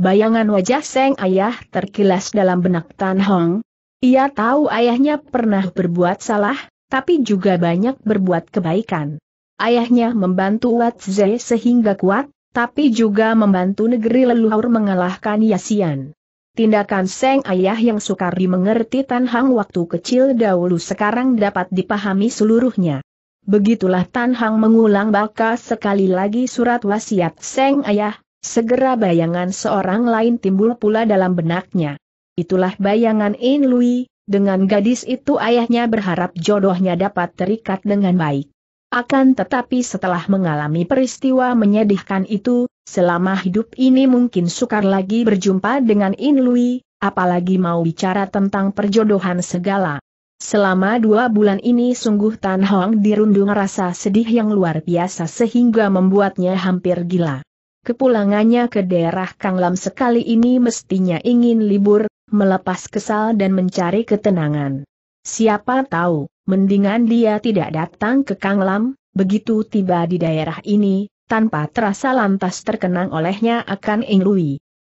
Bayangan wajah Seng Ayah terkilas dalam benak Tan Hong. Ia tahu ayahnya pernah berbuat salah, tapi juga banyak berbuat kebaikan. Ayahnya membantu Wat Zhe sehingga kuat, tapi juga membantu negeri leluhur mengalahkan Yasian. Tindakan Seng Ayah yang sukar dimengerti Tan Hang waktu kecil dahulu sekarang dapat dipahami seluruhnya. Begitulah Tan Hang mengulang bakal sekali lagi surat wasiat Seng Ayah, Segera bayangan seorang lain timbul pula dalam benaknya. Itulah bayangan In Lui, dengan gadis itu ayahnya berharap jodohnya dapat terikat dengan baik. Akan tetapi setelah mengalami peristiwa menyedihkan itu, selama hidup ini mungkin sukar lagi berjumpa dengan In Lui, apalagi mau bicara tentang perjodohan segala. Selama dua bulan ini sungguh Tan Hong dirundung rasa sedih yang luar biasa sehingga membuatnya hampir gila kepulangannya ke daerah Kanglam sekali ini mestinya ingin libur, melepas kesal dan mencari ketenangan. Siapa tahu, mendingan dia tidak datang ke Kanglam, begitu tiba di daerah ini, tanpa terasa lantas terkenang olehnya akan Eng Lui.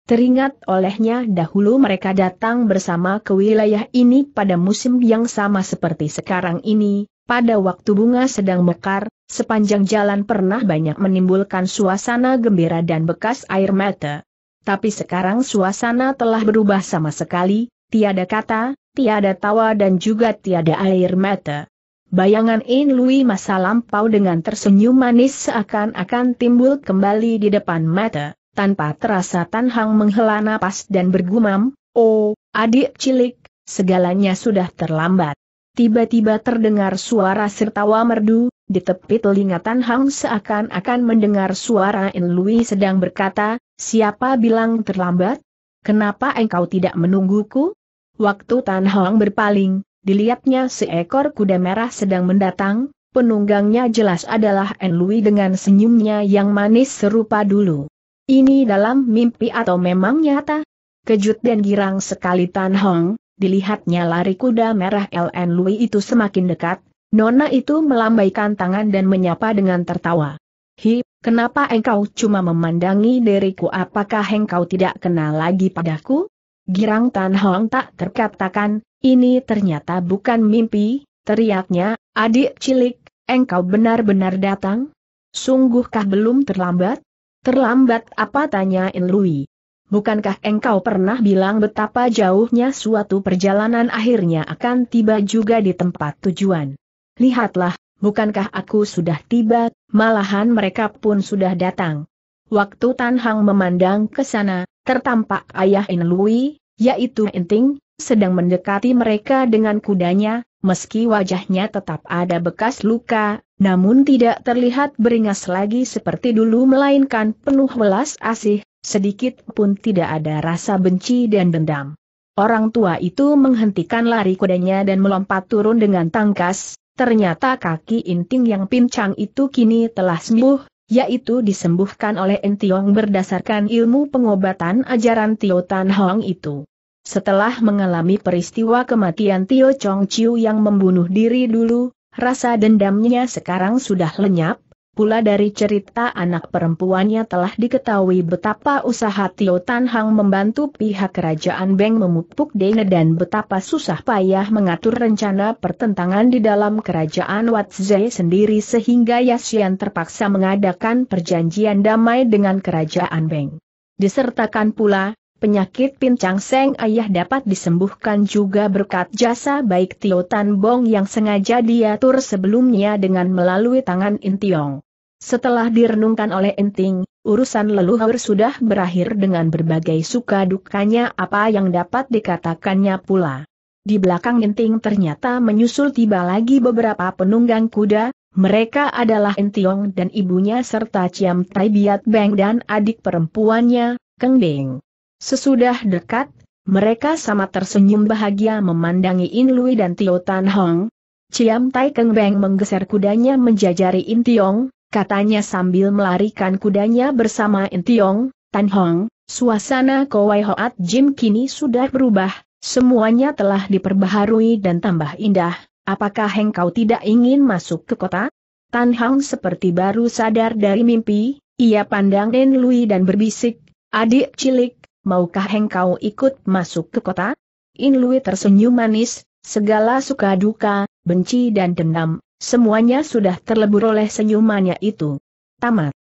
Teringat olehnya dahulu mereka datang bersama ke wilayah ini pada musim yang sama seperti sekarang ini, pada waktu bunga sedang mekar, sepanjang jalan pernah banyak menimbulkan suasana gembira dan bekas air mata. Tapi sekarang suasana telah berubah sama sekali, tiada kata, tiada tawa dan juga tiada air mata. Bayangan In Lui masa lampau dengan tersenyum manis seakan-akan timbul kembali di depan mata, tanpa terasa Tan Hang menghela napas dan bergumam, Oh, adik cilik, segalanya sudah terlambat tiba-tiba terdengar suara sertawa merdu, di tepi telinga Tan Hang seakan-akan mendengar suara In Lui sedang berkata, siapa bilang terlambat? Kenapa engkau tidak menungguku? Waktu Tan Hang berpaling, dilihatnya seekor kuda merah sedang mendatang, penunggangnya jelas adalah En Lui dengan senyumnya yang manis serupa dulu. Ini dalam mimpi atau memang nyata? Kejut dan girang sekali Tan Hong, dilihatnya lari kuda merah LN Lui itu semakin dekat, Nona itu melambaikan tangan dan menyapa dengan tertawa. Hi, kenapa engkau cuma memandangi diriku apakah engkau tidak kenal lagi padaku? Girang Tan Hong tak terkatakan, ini ternyata bukan mimpi, teriaknya, adik cilik, engkau benar-benar datang? Sungguhkah belum terlambat? Terlambat apa tanya In Lui? Bukankah engkau pernah bilang betapa jauhnya suatu perjalanan akhirnya akan tiba juga di tempat tujuan? Lihatlah, bukankah aku sudah tiba, malahan mereka pun sudah datang. Waktu Tan Hang memandang ke sana, tertampak ayah In Lui, yaitu Enting, sedang mendekati mereka dengan kudanya, meski wajahnya tetap ada bekas luka, namun tidak terlihat beringas lagi seperti dulu melainkan penuh welas asih, sedikit pun tidak ada rasa benci dan dendam. Orang tua itu menghentikan lari kudanya dan melompat turun dengan tangkas, ternyata kaki inting yang pincang itu kini telah sembuh, yaitu disembuhkan oleh Entiong berdasarkan ilmu pengobatan ajaran Tio Tan Hong itu. Setelah mengalami peristiwa kematian Tio Chong Chiu yang membunuh diri dulu, rasa dendamnya sekarang sudah lenyap, Pula dari cerita anak perempuannya telah diketahui betapa usaha Tio Tan Hang membantu pihak kerajaan Beng memupuk Dene dan betapa susah payah mengatur rencana pertentangan di dalam kerajaan Watze sendiri sehingga Yasian terpaksa mengadakan perjanjian damai dengan kerajaan Beng. Disertakan pula, penyakit pincang Seng Ayah dapat disembuhkan juga berkat jasa baik Tio Tan Bong yang sengaja diatur sebelumnya dengan melalui tangan Intiong. Setelah direnungkan oleh Enting, urusan leluhur sudah berakhir dengan berbagai suka dukanya apa yang dapat dikatakannya pula. Di belakang Enting ternyata menyusul tiba lagi beberapa penunggang kuda, mereka adalah Entiong dan ibunya serta Ciam Tai Biat Beng dan adik perempuannya, Keng Beng. Sesudah dekat, mereka sama tersenyum bahagia memandangi In Lui dan Tio Tan Hong. Ciam Tai Keng Beng menggeser kudanya menjajari Intiong, katanya sambil melarikan kudanya bersama Entiong, Tan Hong, suasana Kowai Hoat Jim kini sudah berubah, semuanya telah diperbaharui dan tambah indah, apakah engkau tidak ingin masuk ke kota? Tan Hong seperti baru sadar dari mimpi, ia pandang Den Lui dan berbisik, adik cilik, maukah engkau ikut masuk ke kota? In Lui tersenyum manis, segala suka duka, benci dan dendam, Semuanya sudah terlebur oleh senyumannya itu. Tamat.